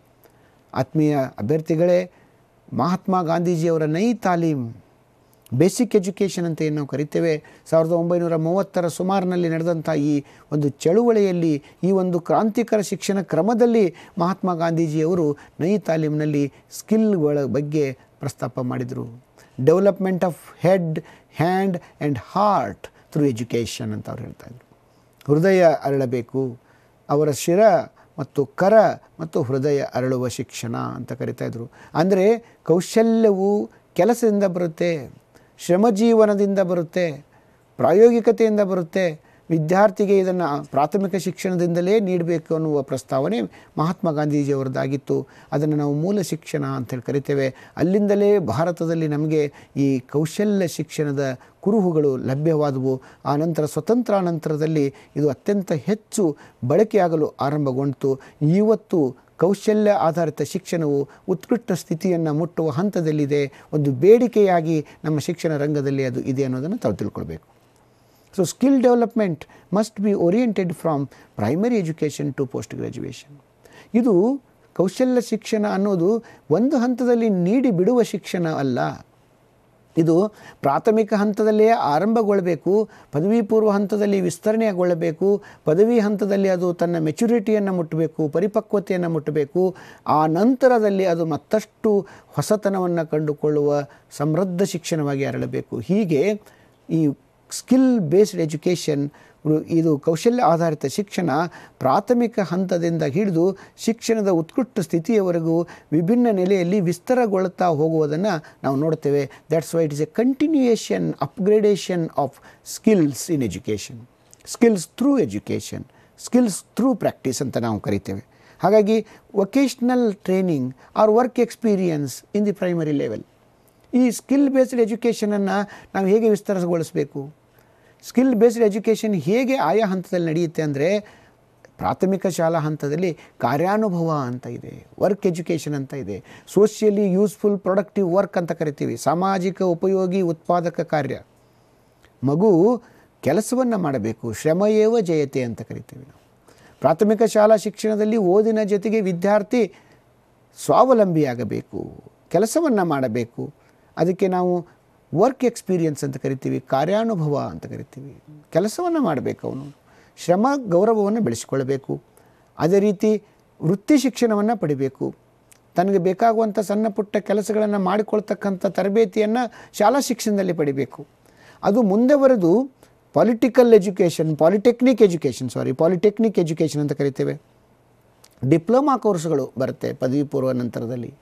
ಆತ್ಮೀಯ ಅಭ್ಯರ್ಥಿಗಳೇ ಮಹಾತ್ಮ ಗಾಂಧೀಜಿಯವರ ನೈ ತಾಲೀಮ್ ಬೇಸಿಕ್ ಎಜುಕೇಷನ್ ಅಂತ ಏನು ನಾವು ಕರಿತೇವೆ ಸಾವಿರದ ಒಂಬೈನೂರ ಮೂವತ್ತರ ಸುಮಾರಿನಲ್ಲಿ ನಡೆದಂಥ ಈ ಒಂದು ಚಳುವಳಿಯಲ್ಲಿ ಈ ಒಂದು ಕ್ರಾಂತಿಕರ ಶಿಕ್ಷಣ ಕ್ರಮದಲ್ಲಿ ಮಹಾತ್ಮ ಗಾಂಧೀಜಿಯವರು ನೈ ತಾಲೀಮ್ನಲ್ಲಿ ಸ್ಕಿಲ್ಗಳ ಬಗ್ಗೆ ಪ್ರಸ್ತಾಪ ಮಾಡಿದರು development of head hand and heart through education ಅಂತ ಅವ್ರು ಹೇಳ್ತಾಯಿದ್ರು ಹೃದಯ ಅರಳಬೇಕು ಅವರ ಶಿರ ಮತ್ತು ಕರ ಮತ್ತು ಹೃದಯ ಅರಳುವ ಶಿಕ್ಷಣ ಅಂತ ಕರಿತಾಯಿದ್ರು ಅಂದರೆ ಕೌಶಲ್ಯವು ಕೆಲಸದಿಂದ ಬರುತ್ತೆ ಶ್ರಮಜೀವನದಿಂದ ಬರುತ್ತೆ ಪ್ರಾಯೋಗಿಕತೆಯಿಂದ ಬರುತ್ತೆ ವಿದ್ಯಾರ್ಥಿಗೆ ಇದನ್ನು ಪ್ರಾಥಮಿಕ ಶಿಕ್ಷಣದಿಂದಲೇ ನೀಡಬೇಕು ಅನ್ನುವ ಪ್ರಸ್ತಾವನೆ ಮಹಾತ್ಮ ಗಾಂಧೀಜಿಯವರದ್ದಾಗಿತ್ತು ಅದನ್ನು ನಾವು ಮೂಲ ಶಿಕ್ಷಣ ಅಂತೇಳಿ ಕರಿತೇವೆ ಅಲ್ಲಿಂದಲೇ ಭಾರತದಲ್ಲಿ ನಮಗೆ ಈ ಕೌಶಲ್ಯ ಶಿಕ್ಷಣದ ಕುರುಹುಗಳು ಲಭ್ಯವಾದವು ಆ ಆನಂತರ ಸ್ವತಂತ್ರಾನಂತರದಲ್ಲಿ ಇದು ಅತ್ಯಂತ ಹೆಚ್ಚು ಬಳಕೆಯಾಗಲು ಆರಂಭಗೊಂಡಿತು ಇವತ್ತು ಕೌಶಲ್ಯ ಆಧಾರಿತ ಶಿಕ್ಷಣವು ಉತ್ಕೃಷ್ಟ ಸ್ಥಿತಿಯನ್ನು ಮುಟ್ಟುವ ಹಂತದಲ್ಲಿದೆ ಒಂದು ಬೇಡಿಕೆಯಾಗಿ ನಮ್ಮ ಶಿಕ್ಷಣ ರಂಗದಲ್ಲಿ ಅದು ಇದೆ ಅನ್ನೋದನ್ನು ತಾವು ತಿಳ್ಕೊಳ್ಬೇಕು So, skill development must be oriented from primary education to post graduation. ಇದು ಕೌಶಲ್ಯ ಶಿಕ್ಷಣ ಅನ್ನೋದು ಒಂದು ಹಂತದಲ್ಲಿ ನೀಡಿ ಬಿಡುವ ಶಿಕ್ಷಣ ಅಲ್ಲ ಇದು ಪ್ರಾಥಮಿಕ ಹಂತದಲ್ಲಿಯೇ ಆರಂಭಗೊಳ್ಳಬೇಕು ಪದವಿ ಪೂರ್ವ ಹಂತದಲ್ಲಿ ವಿಸ್ತರಣೆಗೊಳ್ಳಬೇಕು ಪದವಿ ಹಂತದಲ್ಲಿ ಅದು ತನ್ನ ಮೆಚುರಿಟಿಯನ್ನು ಮುಟ್ಟಬೇಕು ಪರಿಪಕ್ವತೆಯನ್ನು ಮುಟ್ಟಬೇಕು ಆ ನಂತರದಲ್ಲಿ ಅದು ಮತ್ತಷ್ಟು ಹೊಸತನವನ್ನು ಕಂಡುಕೊಳ್ಳುವ ಸಮೃದ್ಧ ಶಿಕ್ಷಣವಾಗಿ ಅರಳಬೇಕು ಹೀಗೆ ಈ ಸ್ಕಿಲ್ ಬೇಸ್ಡ್ ಎಜುಕೇಷನ್ ಇದು ಕೌಶಲ್ಯ ಆಧಾರಿತ ಶಿಕ್ಷಣ ಪ್ರಾಥಮಿಕ ಹಂತದಿಂದ ಹಿಡಿದು ಶಿಕ್ಷಣದ ಉತ್ಕೃಷ್ಟ ಸ್ಥಿತಿಯವರೆಗೂ ವಿಭಿನ್ನ ನೆಲೆಯಲ್ಲಿ ವಿಸ್ತಾರಗೊಳ್ಳುತ್ತಾ ಹೋಗುವುದನ್ನು ನಾವು ನೋಡ್ತೇವೆ that's why it is a continuation upgradation of skills in education skills through education skills through practice ಅಂತ ನಾವು ಕರಿತೇವೆ ಹಾಗಾಗಿ vocational training or work experience in the primary level ಈ ಸ್ಕಿಲ್ ಬೇಸ್ಡ್ ಎಜುಕೇಷನನ್ನು ನಾವು ಹೇಗೆ ವಿಸ್ತಾರಗೊಳಿಸಬೇಕು ಸ್ಕಿಲ್ ಬೇಸ್ಡ್ ಎಜುಕೇಷನ್ ಹೇಗೆ ಆಯಾ ಹಂತದಲ್ಲಿ ನಡೆಯುತ್ತೆ ಅಂದರೆ ಪ್ರಾಥಮಿಕ ಶಾಲಾ ಹಂತದಲ್ಲಿ ಕಾರ್ಯಾನುಭವ ಅಂತ ಇದೆ ವರ್ಕ್ ಎಜುಕೇಷನ್ ಅಂತ ಇದೆ ಸೋಷಿಯಲಿ ಯೂಸ್ಫುಲ್ ಪ್ರೊಡಕ್ಟಿವ್ ವರ್ಕ್ ಅಂತ ಕರಿತೀವಿ ಸಾಮಾಜಿಕ ಉಪಯೋಗಿ ಉತ್ಪಾದಕ ಕಾರ್ಯ ಮಗು ಕೆಲಸವನ್ನು ಮಾಡಬೇಕು ಶ್ರಮಯೇವ ಜಯತೆ ಅಂತ ಕರಿತೀವಿ ನಾವು ಪ್ರಾಥಮಿಕ ಶಾಲಾ ಶಿಕ್ಷಣದಲ್ಲಿ ಓದಿನ ಜೊತೆಗೆ ವಿದ್ಯಾರ್ಥಿ ಸ್ವಾವಲಂಬಿಯಾಗಬೇಕು ಕೆಲಸವನ್ನು ಮಾಡಬೇಕು ಅದಕ್ಕೆ ನಾವು ವರ್ಕ್ ಎಕ್ಸ್ಪೀರಿಯನ್ಸ್ ಅಂತ ಕರಿತೀವಿ ಕಾರ್ಯಾನುಭವ ಅಂತ ಕರಿತೀವಿ ಕೆಲಸವನ್ನು ಮಾಡಬೇಕು ಅವನು ಶ್ರಮ ಗೌರವವನ್ನು ಬೆಳೆಸಿಕೊಳ್ಳಬೇಕು ಅದೇ ರೀತಿ ವೃತ್ತಿ ಶಿಕ್ಷಣವನ್ನು ಪಡಿಬೇಕು ತನಗೆ ಬೇಕಾಗುವಂಥ ಸಣ್ಣ ಪುಟ್ಟ ಕೆಲಸಗಳನ್ನು ಮಾಡಿಕೊಳ್ತಕ್ಕಂಥ ತರಬೇತಿಯನ್ನು ಶಾಲಾ ಶಿಕ್ಷಣದಲ್ಲಿ ಪಡಿಬೇಕು ಅದು ಮುಂದೆ ಬರೆದು political education polytechnic education sorry polytechnic education ಅಂತ ಕರಿತೇವೆ ಡಿಪ್ಲೊಮಾ ಕೋರ್ಸ್ಗಳು ಬರುತ್ತೆ ಪದವಿ ಪೂರ್ವ ನಂತರದಲ್ಲಿ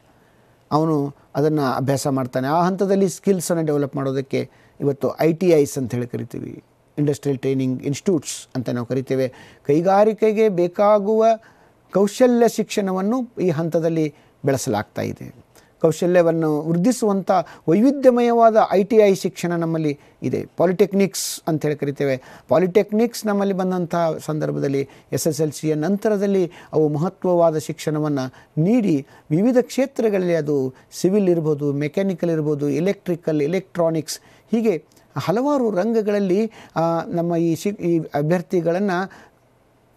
ಅವನು ಅದನ್ನು ಅಭ್ಯಾಸ ಮಾಡ್ತಾನೆ ಆ ಹಂತದಲ್ಲಿ ಸ್ಕಿಲ್ಸನ್ನು ಡೆವಲಪ್ ಮಾಡೋದಕ್ಕೆ ಇವತ್ತು ಐ ಟಿ ಐಸ್ ಅಂತ ಹೇಳಿ ಕರಿತೀವಿ ಇಂಡಸ್ಟ್ರಿಯಲ್ ಟ್ರೈನಿಂಗ್ ಇನ್ಸ್ಟಿಟ್ಯೂಟ್ಸ್ ಅಂತ ನಾವು ಕರಿತೇವೆ ಕೈಗಾರಿಕೆಗೆ ಬೇಕಾಗುವ ಕೌಶಲ್ಯ ಶಿಕ್ಷಣವನ್ನು ಈ ಹಂತದಲ್ಲಿ ಬೆಳೆಸಲಾಗ್ತಾ ಇದೆ ಕೌಶಲ್ಯವನ್ನು ವೃದ್ಧಿಸುವಂಥ ವೈವಿಧ್ಯಮಯವಾದ ಐ ಟಿ ಐ ಶಿಕ್ಷಣ ನಮ್ಮಲ್ಲಿ ಇದೆ ಪಾಲಿಟೆಕ್ನಿಕ್ಸ್ ಅಂತೇಳಿ ಕರಿತೇವೆ ಪಾಲಿಟೆಕ್ನಿಕ್ಸ್ ನಮ್ಮಲ್ಲಿ ಬಂದಂಥ ಸಂದರ್ಭದಲ್ಲಿ ಎಸ್ ಎಸ್ ಎಲ್ ಸಿಯ ನಂತರದಲ್ಲಿ ಅವು ಮಹತ್ವವಾದ ಶಿಕ್ಷಣವನ್ನು ನೀಡಿ ವಿವಿಧ ಕ್ಷೇತ್ರಗಳಲ್ಲಿ ಅದು ಸಿವಿಲ್ ಇರ್ಬೋದು ಮೆಕ್ಯಾನಿಕಲ್ ಇರ್ಬೋದು ಎಲೆಕ್ಟ್ರಿಕಲ್ ಎಲೆಕ್ಟ್ರಾನಿಕ್ಸ್ ಹೀಗೆ ಹಲವಾರು ರಂಗಗಳಲ್ಲಿ ನಮ್ಮ ಈ ಶಿ ಈ ಅಭ್ಯರ್ಥಿಗಳನ್ನು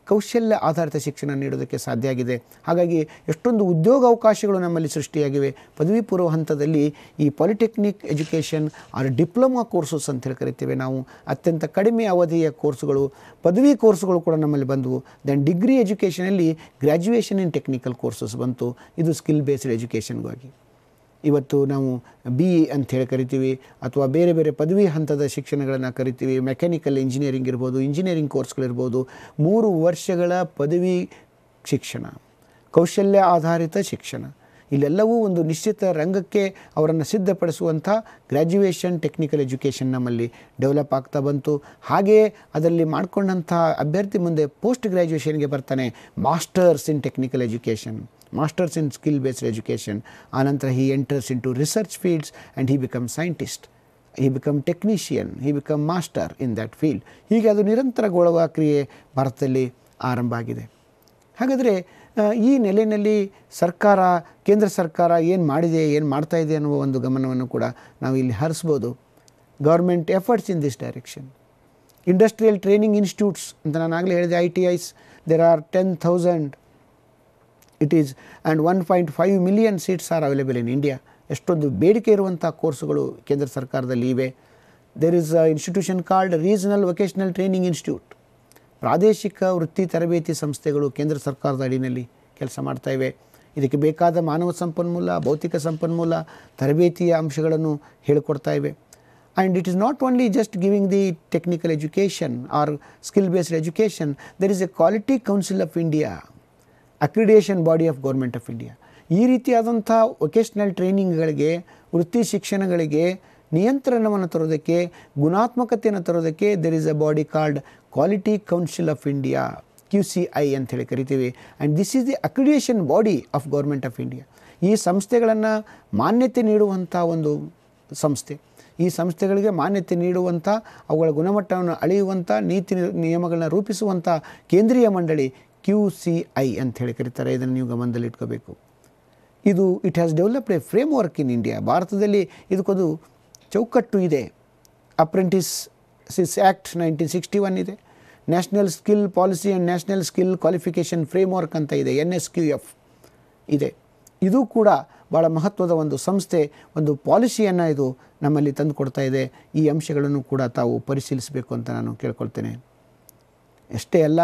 ಕೌಶಲ್ಯ ಆಧಾರಿತ ಶಿಕ್ಷಣ ನೀಡೋದಕ್ಕೆ ಸಾಧ್ಯ ಆಗಿದೆ ಹಾಗಾಗಿ ಎಷ್ಟೊಂದು ಉದ್ಯೋಗ ಅವಕಾಶಗಳು ನಮ್ಮಲ್ಲಿ ಸೃಷ್ಟಿಯಾಗಿವೆ ಪದವಿ ಪೂರ್ವ ಹಂತದಲ್ಲಿ ಈ polytechnic education or diploma courses ಅಂತ ಹೇಳಿ ಕರಿತೇವೆ ನಾವು ಅತ್ಯಂತ ಕಡಿಮೆ ಅವಧಿಯ ಕೋರ್ಸ್ಗಳು ಪದವಿ ಕೋರ್ಸ್ಗಳು ಕೂಡ ನಮ್ಮಲ್ಲಿ ಬಂದವು ದೆನ್ ಡಿಗ್ರಿ ಎಜುಕೇಷನಲ್ಲಿ ಗ್ರ್ಯಾಜುಯೇಷನ್ ಇನ್ ಟೆಕ್ನಿಕಲ್ ಕೋರ್ಸಸ್ ಬಂತು ಇದು ಸ್ಕಿಲ್ ಬೇಸ್ಡ್ ಎಜುಕೇಷನ್ಗಾಗಿ ಇವತ್ತು ನಾವು ಬಿ ಇ e ಅಂಥೇಳಿ ಕರಿತೀವಿ ಅಥವಾ ಬೇರೆ ಬೇರೆ ಪದವಿ ಹಂತದ ಶಿಕ್ಷಣಗಳನ್ನು ಕರಿತೀವಿ ಮೆಕ್ಯಾನಿಕಲ್ ಇಂಜಿನಿಯರಿಂಗ್ ಇರ್ಬೋದು ಇಂಜಿನಿಯರಿಂಗ್ ಕೋರ್ಸ್ಗಳಿರ್ಬೋದು ಮೂರು ವರ್ಷಗಳ ಪದವಿ ಶಿಕ್ಷಣ ಕೌಶಲ್ಯ ಆಧಾರಿತ ಶಿಕ್ಷಣ ಇಲ್ಲೆಲ್ಲವೂ ಒಂದು ನಿಶ್ಚಿತ ರಂಗಕ್ಕೆ ಅವರನ್ನು ಸಿದ್ಧಪಡಿಸುವಂಥ ಗ್ರ್ಯಾಜುಯೇಷನ್ ಟೆಕ್ನಿಕಲ್ ಎಜುಕೇಷನ್ ನಮ್ಮಲ್ಲಿ ಡೆವಲಪ್ ಆಗ್ತಾ ಬಂತು ಹಾಗೆಯೇ ಅದರಲ್ಲಿ ಮಾಡಿಕೊಂಡಂಥ ಅಭ್ಯರ್ಥಿ ಮುಂದೆ ಪೋಸ್ಟ್ ಗ್ರ್ಯಾಜುಯೇಷನ್ಗೆ ಬರ್ತಾನೆ masters in technical education masters skill skill education ಆನಂತರ he he enters to research fields and he become scientist he become technician he become master in that field ಹೀಗೆ ಅದು ನಿರಂತರಗೊಳ್ಳುವ ಕ್ರಿಯೆ ಭಾರತದಲ್ಲಿ ಆರಂಭ ಆಗಿದೆ ಹಾಗಾದರೆ ಈ ನೆಲೆಯಲ್ಲಿ ಸರ್ಕಾರ ಕೇಂದ್ರ ಸರ್ಕಾರ ಏನು ಮಾಡಿದೆ ಏನು ಮಾಡ್ತಾ ಇದೆ ಅನ್ನುವ ಒಂದು ಗಮನವನ್ನು ಕೂಡ ನಾವು ಇಲ್ಲಿ ಹರಿಸ್ಬೋದು government efforts in this direction industrial training institutes ಅಂತ ನಾನು ಆಗಲೇ ಹೇಳಿದೆ I T Is there are ten thousand it is and one point five million seats are available in India ಎಷ್ಟೊಂದು ಬೇಡಿಕೆ ಇರುವಂಥ ಕೋರ್ಸ್ಗಳು ಕೇಂದ್ರ ಸರ್ಕಾರದಲ್ಲಿ ಇವೆ there is a institution called regional vocational training institute ಪ್ರಾದೇಶಿಕ ವೃತ್ತಿ ತರಬೇತಿ ಸಂಸ್ಥೆಗಳು ಕೇಂದ್ರ ಸರ್ಕಾರದ ಅಡಿನಲ್ಲಿ ಕೆಲಸ ಮಾಡ್ತಾಯಿವೆ ಇದಕ್ಕೆ ಬೇಕಾದ ಮಾನವ ಸಂಪನ್ಮೂಲ ಭೌತಿಕ ಸಂಪನ್ಮೂಲ ತರಬೇತಿಯ ಅಂಶಗಳನ್ನು ಹೇಳಿಕೊಡ್ತಾ ಇವೆ and it is not only just giving the technical education or skill based education there is a quality council of India accreditation body of government of India ಈ ರೀತಿಯಾದಂಥ ವೊಕೇಶ್ನಲ್ ಟ್ರೈನಿಂಗ್ಗಳಿಗೆ ವೃತ್ತಿ ಶಿಕ್ಷಣಗಳಿಗೆ ನಿಯಂತ್ರಣವನ್ನು ತರೋದಕ್ಕೆ ಗುಣಾತ್ಮಕತೆಯನ್ನು ತರೋದಕ್ಕೆ there is a body called quality council of India Q C I ಅಂತ ಕರಿತೀವಿ and this is the accreditation body of government of India ಈ ಸಂಸ್ಥೆಗಳನ್ನು ಮಾನ್ಯತೆ ನೀಡುವಂಥ ಒಂದು ಸಂಸ್ಥೆ ಈ ಸಂಸ್ಥೆಗಳಿಗೆ ಮಾನ್ಯತೆ ನೀಡುವಂಥ ಅವುಗಳ ಗುಣಮಟ್ಟವನ್ನು ಅಳೆಯುವಂಥ ನೀತಿ ನಿಯಮಗಳನ್ನು ರೂಪಿಸುವಂಥ ಕೇಂದ್ರೀಯ ಮಂಡಳಿ ಕ್ಯೂ ಸಿ ಐ ಅಂತ ಹೇಳಿ ಕರೀತಾರೆ ಇದನ್ನು ನೀವು ಗಮನದಲ್ಲಿಟ್ಕೋಬೇಕು ಇದು it has developed a framework in India ಭಾರತದಲ್ಲಿ ಇದಕ್ಕೊಂದು ಚೌಕಟ್ಟು ಇದೆ apprentices act nineteen sixty one ಇದೆ national skill policy and national skill qualification framework ಅಂತ ಇದೆ ಎನ್ ಎಸ್ ಕ್ಯೂ ಎಫ್ ಇದೆ ಇದು ಕೂಡ ಭಾಳ ಮಹತ್ವದ ಒಂದು ಸಂಸ್ಥೆ ಒಂದು ಪಾಲಿಸಿಯನ್ನು ಇದು ನಮ್ಮಲ್ಲಿ ತಂದುಕೊಡ್ತಾ ಇದೆ ಈ ಅಂಶಗಳನ್ನು ಕೂಡ ತಾವು ಪರಿಶೀಲಿಸಬೇಕು ಅಂತ ನಾನು ಕೇಳ್ಕೊಳ್ತೇನೆ ಎಷ್ಟೇ ಅಲ್ಲ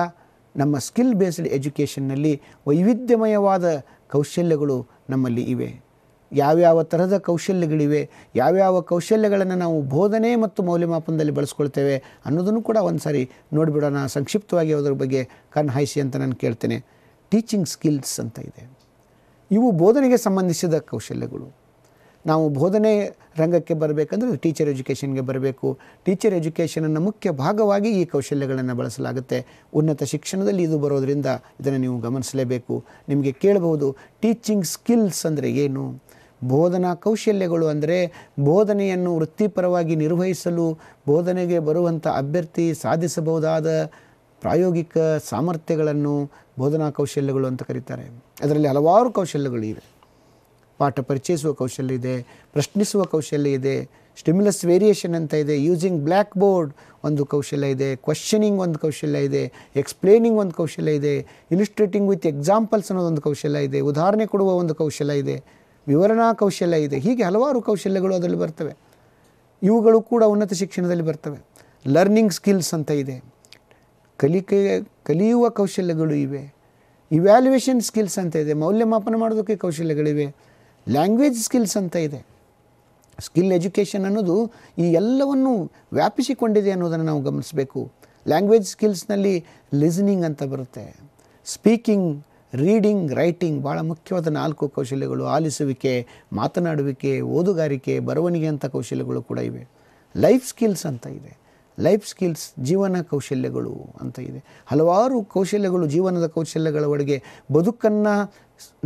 ನಮ್ಮ ಸ್ಕಿಲ್ ಬೇಸ್ಡ್ ಎಜುಕೇಷನ್ನಲ್ಲಿ ವೈವಿಧ್ಯಮಯವಾದ ಕೌಶಲ್ಯಗಳು ನಮ್ಮಲ್ಲಿ ಇವೆ ಯಾವ್ಯಾವ ಥರದ ಕೌಶಲ್ಯಗಳಿವೆ ಯಾವ್ಯಾವ ಕೌಶಲ್ಯಗಳನ್ನು ನಾವು ಬೋಧನೆ ಮತ್ತು ಮೌಲ್ಯಮಾಪನದಲ್ಲಿ ಬಳಸ್ಕೊಳ್ತೇವೆ ಅನ್ನೋದನ್ನು ಕೂಡ ಒಂದು ಸಾರಿ ನೋಡಿಬಿಡೋಣ ಸಂಕ್ಷಿಪ್ತವಾಗಿ ಅದರ ಬಗ್ಗೆ ಕಣ್ಹಾಯಿಸಿ ಅಂತ ನಾನು ಕೇಳ್ತೇನೆ ಟೀಚಿಂಗ್ ಸ್ಕಿಲ್ಸ್ ಅಂತ ಇದೆ ಇವು ಬೋಧನೆಗೆ ಸಂಬಂಧಿಸಿದ ಕೌಶಲ್ಯಗಳು ನಾವು ಬೋಧನೆ ರಂಗಕ್ಕೆ ಬರಬೇಕಂದ್ರೆ ಟೀಚರ್ ಎಜುಕೇಷನ್ಗೆ ಬರಬೇಕು ಟೀಚರ್ ಎಜುಕೇಷನನ್ನು ಮುಖ್ಯ ಭಾಗವಾಗಿ ಈ ಕೌಶಲ್ಯಗಳನ್ನು ಬಳಸಲಾಗುತ್ತೆ ಉನ್ನತ ಶಿಕ್ಷಣದಲ್ಲಿ ಇದು ಬರೋದರಿಂದ ಇದನ್ನು ನೀವು ಗಮನಿಸಲೇಬೇಕು ನಿಮಗೆ ಕೇಳಬಹುದು ಟೀಚಿಂಗ್ ಸ್ಕಿಲ್ಸ್ ಅಂದರೆ ಏನು ಬೋಧನಾ ಕೌಶಲ್ಯಗಳು ಅಂದರೆ ಬೋಧನೆಯನ್ನು ವೃತ್ತಿಪರವಾಗಿ ನಿರ್ವಹಿಸಲು ಬೋಧನೆಗೆ ಬರುವಂಥ ಅಭ್ಯರ್ಥಿ ಸಾಧಿಸಬಹುದಾದ ಪ್ರಾಯೋಗಿಕ ಸಾಮರ್ಥ್ಯಗಳನ್ನು ಬೋಧನಾ ಕೌಶಲ್ಯಗಳು ಅಂತ ಕರೀತಾರೆ ಅದರಲ್ಲಿ ಹಲವಾರು ಕೌಶಲ್ಯಗಳು ಇವೆ ಪಾಠ ಪರಿಚಯಿಸುವ ಕೌಶಲ್ಯ ಇದೆ ಪ್ರಶ್ನಿಸುವ ಕೌಶಲ್ಯ ಇದೆ ಸ್ಟಿಮ್ಯುಲಸ್ ವೇರಿಯೇಷನ್ ಅಂತ ಇದೆ ಯೂಸಿಂಗ್ ಬ್ಲ್ಯಾಕ್ ಬೋರ್ಡ್ ಒಂದು ಕೌಶಲ್ಯ ಇದೆ ಕ್ವಶನಿಂಗ್ ಒಂದು ಕೌಶಲ್ಯ ಇದೆ ಎಕ್ಸ್ಪ್ಲೇನಿಂಗ್ ಒಂದು ಕೌಶಲ್ಯ ಇದೆ ಇಲಿಸ್ಟ್ರೇಟಿಂಗ್ ವಿತ್ ಎಕ್ಸಾಂಪಲ್ಸ್ ಒಂದು ಕೌಶಲ್ಯ ಇದೆ ಉದಾಹರಣೆ ಕೊಡುವ ಒಂದು ಕೌಶಲ್ಯ ಇದೆ ವಿವರಣಾ ಕೌಶಲ್ಯ ಇದೆ ಹೀಗೆ ಹಲವಾರು ಕೌಶಲ್ಯಗಳು ಅದರಲ್ಲಿ ಬರ್ತವೆ ಇವುಗಳು ಕೂಡ ಉನ್ನತ ಶಿಕ್ಷಣದಲ್ಲಿ ಬರ್ತವೆ ಲರ್ನಿಂಗ್ ಸ್ಕಿಲ್ಸ್ ಅಂತ ಇದೆ ಕಲಿಕೆ ಕಲಿಯುವ ಕೌಶಲ್ಯಗಳು ಇವೆ ಇವ್ಯಾಲ್ಯುವೇಷನ್ ಸ್ಕಿಲ್ಸ್ ಅಂತ ಇದೆ ಮೌಲ್ಯಮಾಪನ ಮಾಡೋದಕ್ಕೆ ಕೌಶಲ್ಯಗಳಿವೆ ಲ್ಯಾಂಗ್ವೇಜ್ ಸ್ಕಿಲ್ಸ್ ಅಂತ ಇದೆ ಸ್ಕಿಲ್ ಎಜುಕೇಷನ್ ಅನ್ನೋದು ಈ ಎಲ್ಲವನ್ನು ವ್ಯಾಪಿಸಿಕೊಂಡಿದೆ ಅನ್ನೋದನ್ನು ನಾವು ಗಮನಿಸಬೇಕು ಲ್ಯಾಂಗ್ವೇಜ್ ಸ್ಕಿಲ್ಸ್ನಲ್ಲಿ ಲಿಸ್ನಿಂಗ್ ಅಂತ ಬರುತ್ತೆ ಸ್ಪೀಕಿಂಗ್ ರೀಡಿಂಗ್ ರೈಟಿಂಗ್ ಭಾಳ ಮುಖ್ಯವಾದ ನಾಲ್ಕು ಕೌಶಲ್ಯಗಳು ಆಲಿಸುವಿಕೆ ಮಾತನಾಡುವಿಕೆ ಓದುಗಾರಿಕೆ ಬರವಣಿಗೆ ಅಂಥ ಕೌಶಲ್ಯಗಳು ಕೂಡ ಇವೆ ಲೈಫ್ ಸ್ಕಿಲ್ಸ್ ಅಂತ ಇದೆ ಲೈಫ್ ಸ್ಕಿಲ್ಸ್ ಜೀವನ ಕೌಶಲ್ಯಗಳು ಅಂತ ಇದೆ ಹಲವಾರು ಕೌಶಲ್ಯಗಳು ಜೀವನದ ಕೌಶಲ್ಯಗಳ ಒಳಗೆ ಬದುಕನ್ನು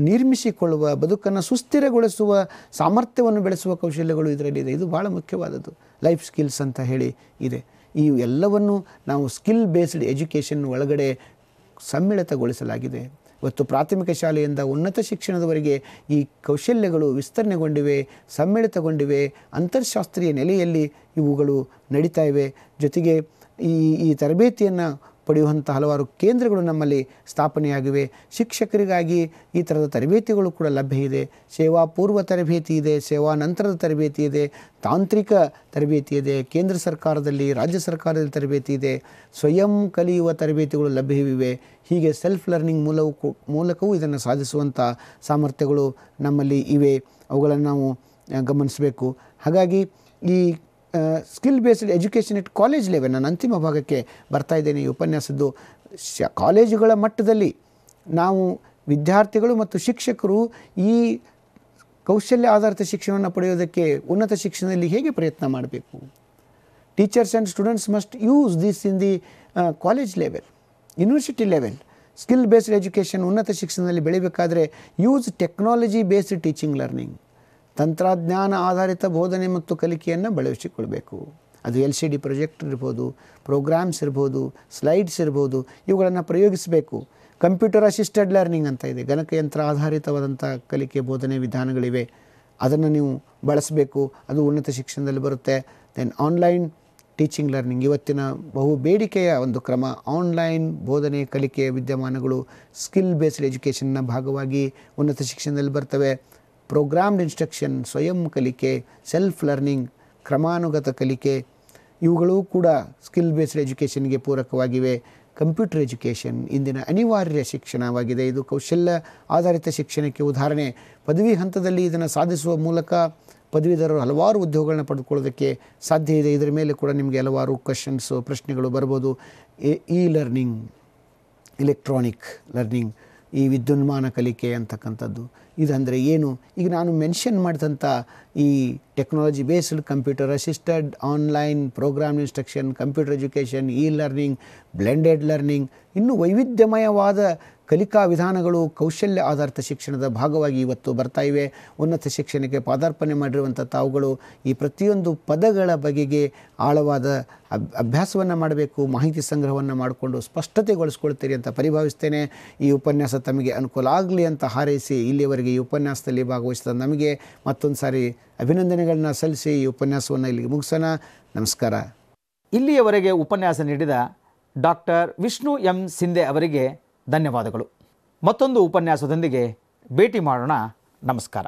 ನಿರ್ಮಿಸಿಕೊಳ್ಳುವ ಬದುಕನ್ನು ಸುಸ್ಥಿರಗೊಳಿಸುವ ಸಾಮರ್ಥ್ಯವನ್ನು ಬೆಳೆಸುವ ಕೌಶಲ್ಯಗಳು ಇದರಲ್ಲಿದೆ ಇದು ಭಾಳ ಮುಖ್ಯವಾದದ್ದು ಲೈಫ್ ಸ್ಕಿಲ್ಸ್ ಅಂತ ಹೇಳಿ ಇದೆ ಈ ಎಲ್ಲವನ್ನು ನಾವು ಸ್ಕಿಲ್ ಬೇಸ್ಡ್ ಎಜುಕೇಷನ್ ಒಳಗಡೆ ಸಮ್ಮಿಳಿತಗೊಳಿಸಲಾಗಿದೆ ಇವತ್ತು ಪ್ರಾಥಮಿಕ ಶಾಲೆಯಿಂದ ಉನ್ನತ ಶಿಕ್ಷಣದವರೆಗೆ ಈ ಕೌಶಲ್ಯಗಳು ವಿಸ್ತರಣೆಗೊಂಡಿವೆ ಸಮ್ಮಿಳಿತಗೊಂಡಿವೆ ಅಂತರ್ಶಾಸ್ತ್ರೀಯ ನೆಲೆಯಲ್ಲಿ ಇವುಗಳು ನಡೀತಾ ಇವೆ ಜೊತೆಗೆ ಈ ಈ ತರಬೇತಿಯನ್ನು ಪಡೆಯುವಂಥ ಹಲವಾರು ಕೇಂದ್ರಗಳು ನಮ್ಮಲ್ಲಿ ಸ್ಥಾಪನೆಯಾಗಿವೆ ಶಿಕ್ಷಕರಿಗಾಗಿ ಈ ಥರದ ತರಬೇತಿಗಳು ಕೂಡ ಲಭ್ಯ ಇದೆ ಸೇವಾ ಪೂರ್ವ ತರಬೇತಿ ಇದೆ ಸೇವಾ ನಂತರದ ತರಬೇತಿ ಇದೆ ತಾಂತ್ರಿಕ ತರಬೇತಿ ಇದೆ ಕೇಂದ್ರ ಸರ್ಕಾರದಲ್ಲಿ ರಾಜ್ಯ ಸರ್ಕಾರದಲ್ಲಿ ತರಬೇತಿ ಇದೆ ಸ್ವಯಂ ಕಲಿಯುವ ತರಬೇತಿಗಳು ಲಭ್ಯವಿವೆ ಹೀಗೆ ಸೆಲ್ಫ್ ಲರ್ನಿಂಗ್ ಮೂಲವು ಮೂಲಕವೂ ಇದನ್ನು ಸಾಧಿಸುವಂಥ ಸಾಮರ್ಥ್ಯಗಳು ನಮ್ಮಲ್ಲಿ ಇವೆ ಅವುಗಳನ್ನು ನಾವು ಗಮನಿಸಬೇಕು ಹಾಗಾಗಿ ಈ skill based education it college level ನಾನು ಅಂತಿಮ ಭಾಗಕ್ಕೆ ಬರ್ತಾ ಇದ್ದೇನೆ ಈ ಉಪನ್ಯಾಸದ್ದು ಶ ಕಾಲೇಜುಗಳ ಮಟ್ಟದಲ್ಲಿ ನಾವು ವಿದ್ಯಾರ್ಥಿಗಳು ಮತ್ತು ಶಿಕ್ಷಕರು ಈ ಕೌಶಲ್ಯ ಆಧಾರಿತ ಶಿಕ್ಷಣವನ್ನು ಪಡೆಯೋದಕ್ಕೆ ಉನ್ನತ ಶಿಕ್ಷಣದಲ್ಲಿ ಹೇಗೆ ಪ್ರಯತ್ನ ಮಾಡಬೇಕು teachers and students must use this in the college level university level skill based education ಉನ್ನತ ಶಿಕ್ಷಣದಲ್ಲಿ ಬೆಳೀಬೇಕಾದ್ರೆ use technology based teaching learning ತಂತ್ರಜ್ಞಾನ ಆಧಾರಿತ ಬೋಧನೆ ಮತ್ತು ಕಲಿಕೆಯನ್ನು ಬಳಸಿಕೊಳ್ಬೇಕು ಅದು ಎಲ್ ಸಿ ಡಿ ಪ್ರೊಜೆಕ್ಟ್ ಇರ್ಬೋದು ಪ್ರೋಗ್ರಾಮ್ಸ್ ಇರ್ಬೋದು ಸ್ಲೈಡ್ಸ್ ಇರ್ಬೋದು ಇವುಗಳನ್ನು ಪ್ರಯೋಗಿಸಬೇಕು ಕಂಪ್ಯೂಟರ್ ಅಸಿಸ್ಟೆಡ್ ಲರ್ನಿಂಗ್ ಅಂತ ಇದೆ ಗಣಕಯಂತ್ರ ಆಧಾರಿತವಾದಂಥ ಕಲಿಕೆ ಬೋಧನೆ ವಿಧಾನಗಳಿವೆ ಅದನ್ನು ನೀವು ಬಳಸಬೇಕು ಅದು ಉನ್ನತ ಶಿಕ್ಷಣದಲ್ಲಿ ಬರುತ್ತೆ ದೆನ್ ಆನ್ಲೈನ್ ಟೀಚಿಂಗ್ ಲರ್ನಿಂಗ್ ಇವತ್ತಿನ ಬಹು ಬೇಡಿಕೆಯ ಒಂದು ಕ್ರಮ ಆನ್ಲೈನ್ ಬೋಧನೆ ಕಲಿಕೆಯ ವಿದ್ಯಮಾನಗಳು ಸ್ಕಿಲ್ ಬೇಸ್ಡ್ ಎಜುಕೇಷನ್ನ ಭಾಗವಾಗಿ ಉನ್ನತ ಶಿಕ್ಷಣದಲ್ಲಿ ಬರ್ತವೆ ಪ್ರೋಗ್ರಾಮ್ಡ್ ಇನ್ಸ್ಟ್ರಕ್ಷನ್ ಸ್ವಯಂ ಕಲಿಕೆ ಸೆಲ್ಫ್ ಲರ್ನಿಂಗ್ ಕ್ರಮಾನುಗತ ಕಲಿಕೆ ಇವುಗಳೂ ಕೂಡ ಸ್ಕಿಲ್ ಬೇಸ್ಡ್ ಎಜುಕೇಷನ್ಗೆ ಪೂರಕವಾಗಿವೆ ಕಂಪ್ಯೂಟರ್ ಎಜುಕೇಷನ್ ಇಂದಿನ ಅನಿವಾರ್ಯ ಶಿಕ್ಷಣವಾಗಿದೆ ಇದು ಕೌಶಲ್ಯ ಆಧಾರಿತ ಶಿಕ್ಷಣಕ್ಕೆ ಉದಾಹರಣೆ ಪದವಿ ಹಂತದಲ್ಲಿ ಇದನ್ನು ಸಾಧಿಸುವ ಮೂಲಕ ಪದವೀಧರರು ಹಲವಾರು ಉದ್ಯೋಗಗಳನ್ನ ಪಡೆದುಕೊಳ್ಳೋದಕ್ಕೆ ಸಾಧ್ಯ ಇದೆ ಇದರ ಮೇಲೆ ಕೂಡ ನಿಮಗೆ ಹಲವಾರು ಕ್ವಶನ್ಸು ಪ್ರಶ್ನೆಗಳು ಬರ್ಬೋದು ಇ ಲರ್ನಿಂಗ್ ಇಲೆಕ್ಟ್ರಾನಿಕ್ ಲರ್ನಿಂಗ್ ಈ ವಿದ್ಯುನ್ಮಾನ ಕಲಿಕೆ ಅಂತಕ್ಕಂಥದ್ದು ಇದಂದರೆ ಏನು ಈಗ ನಾನು ಮೆನ್ಷನ್ ಮಾಡಿದಂಥ ಈ technology based computer assisted online program instruction computer education e learning blended learning ಇನ್ನೂ ವೈವಿಧ್ಯಮಯವಾದ ಕಲಿಕಾ ವಿಧಾನಗಳು ಕೌಶಲ್ಯ ಆಧಾರಿತ ಶಿಕ್ಷಣದ ಭಾಗವಾಗಿ ಇವತ್ತು ಬರ್ತಾ ಇವೆ ಉನ್ನತ ಶಿಕ್ಷಣಕ್ಕೆ ಪಾದಾರ್ಪಣೆ ಮಾಡಿರುವಂಥ ತಾವುಗಳು ಈ ಪ್ರತಿಯೊಂದು ಪದಗಳ ಬಗೆಗೆ ಆಳವಾದ ಅಬ್ ಅಭ್ಯಾಸವನ್ನು ಮಾಡಬೇಕು ಮಾಹಿತಿ ಸಂಗ್ರಹವನ್ನು ಮಾಡಿಕೊಂಡು ಸ್ಪಷ್ಟತೆಗೊಳಿಸ್ಕೊಳ್ತೀರಿ ಅಂತ ಪರಿಭಾವಿಸ್ತೇನೆ ಈ ಉಪನ್ಯಾಸ ತಮಗೆ ಅನುಕೂಲ ಆಗಲಿ ಅಂತ ಹಾರೈಸಿ ಇಲ್ಲಿಯವರೆಗೆ ಈ ಉಪನ್ಯಾಸದಲ್ಲಿ ಭಾಗವಹಿಸಿದ ನಮಗೆ ಮತ್ತೊಂದು ಸಾರಿ ಅಭಿನಂದನೆಗಳನ್ನ ಸಲ್ಲಿಸಿ ಈ ಉಪನ್ಯಾಸವನ್ನು ಇಲ್ಲಿಗೆ ಮುಗಿಸೋಣ ನಮಸ್ಕಾರ ಇಲ್ಲಿಯವರೆಗೆ ಉಪನ್ಯಾಸ ನೀಡಿದ ಡಾಕ್ಟರ್ ವಿಷ್ಣು ಎಂ ಸಿಂಧೆ ಅವರಿಗೆ ಧನ್ಯವಾದಗಳು ಮತ್ತೊಂದು ಉಪನ್ಯಾಸದೊಂದಿಗೆ ಭೇಟಿ ಮಾಡೋಣ ನಮಸ್ಕಾರ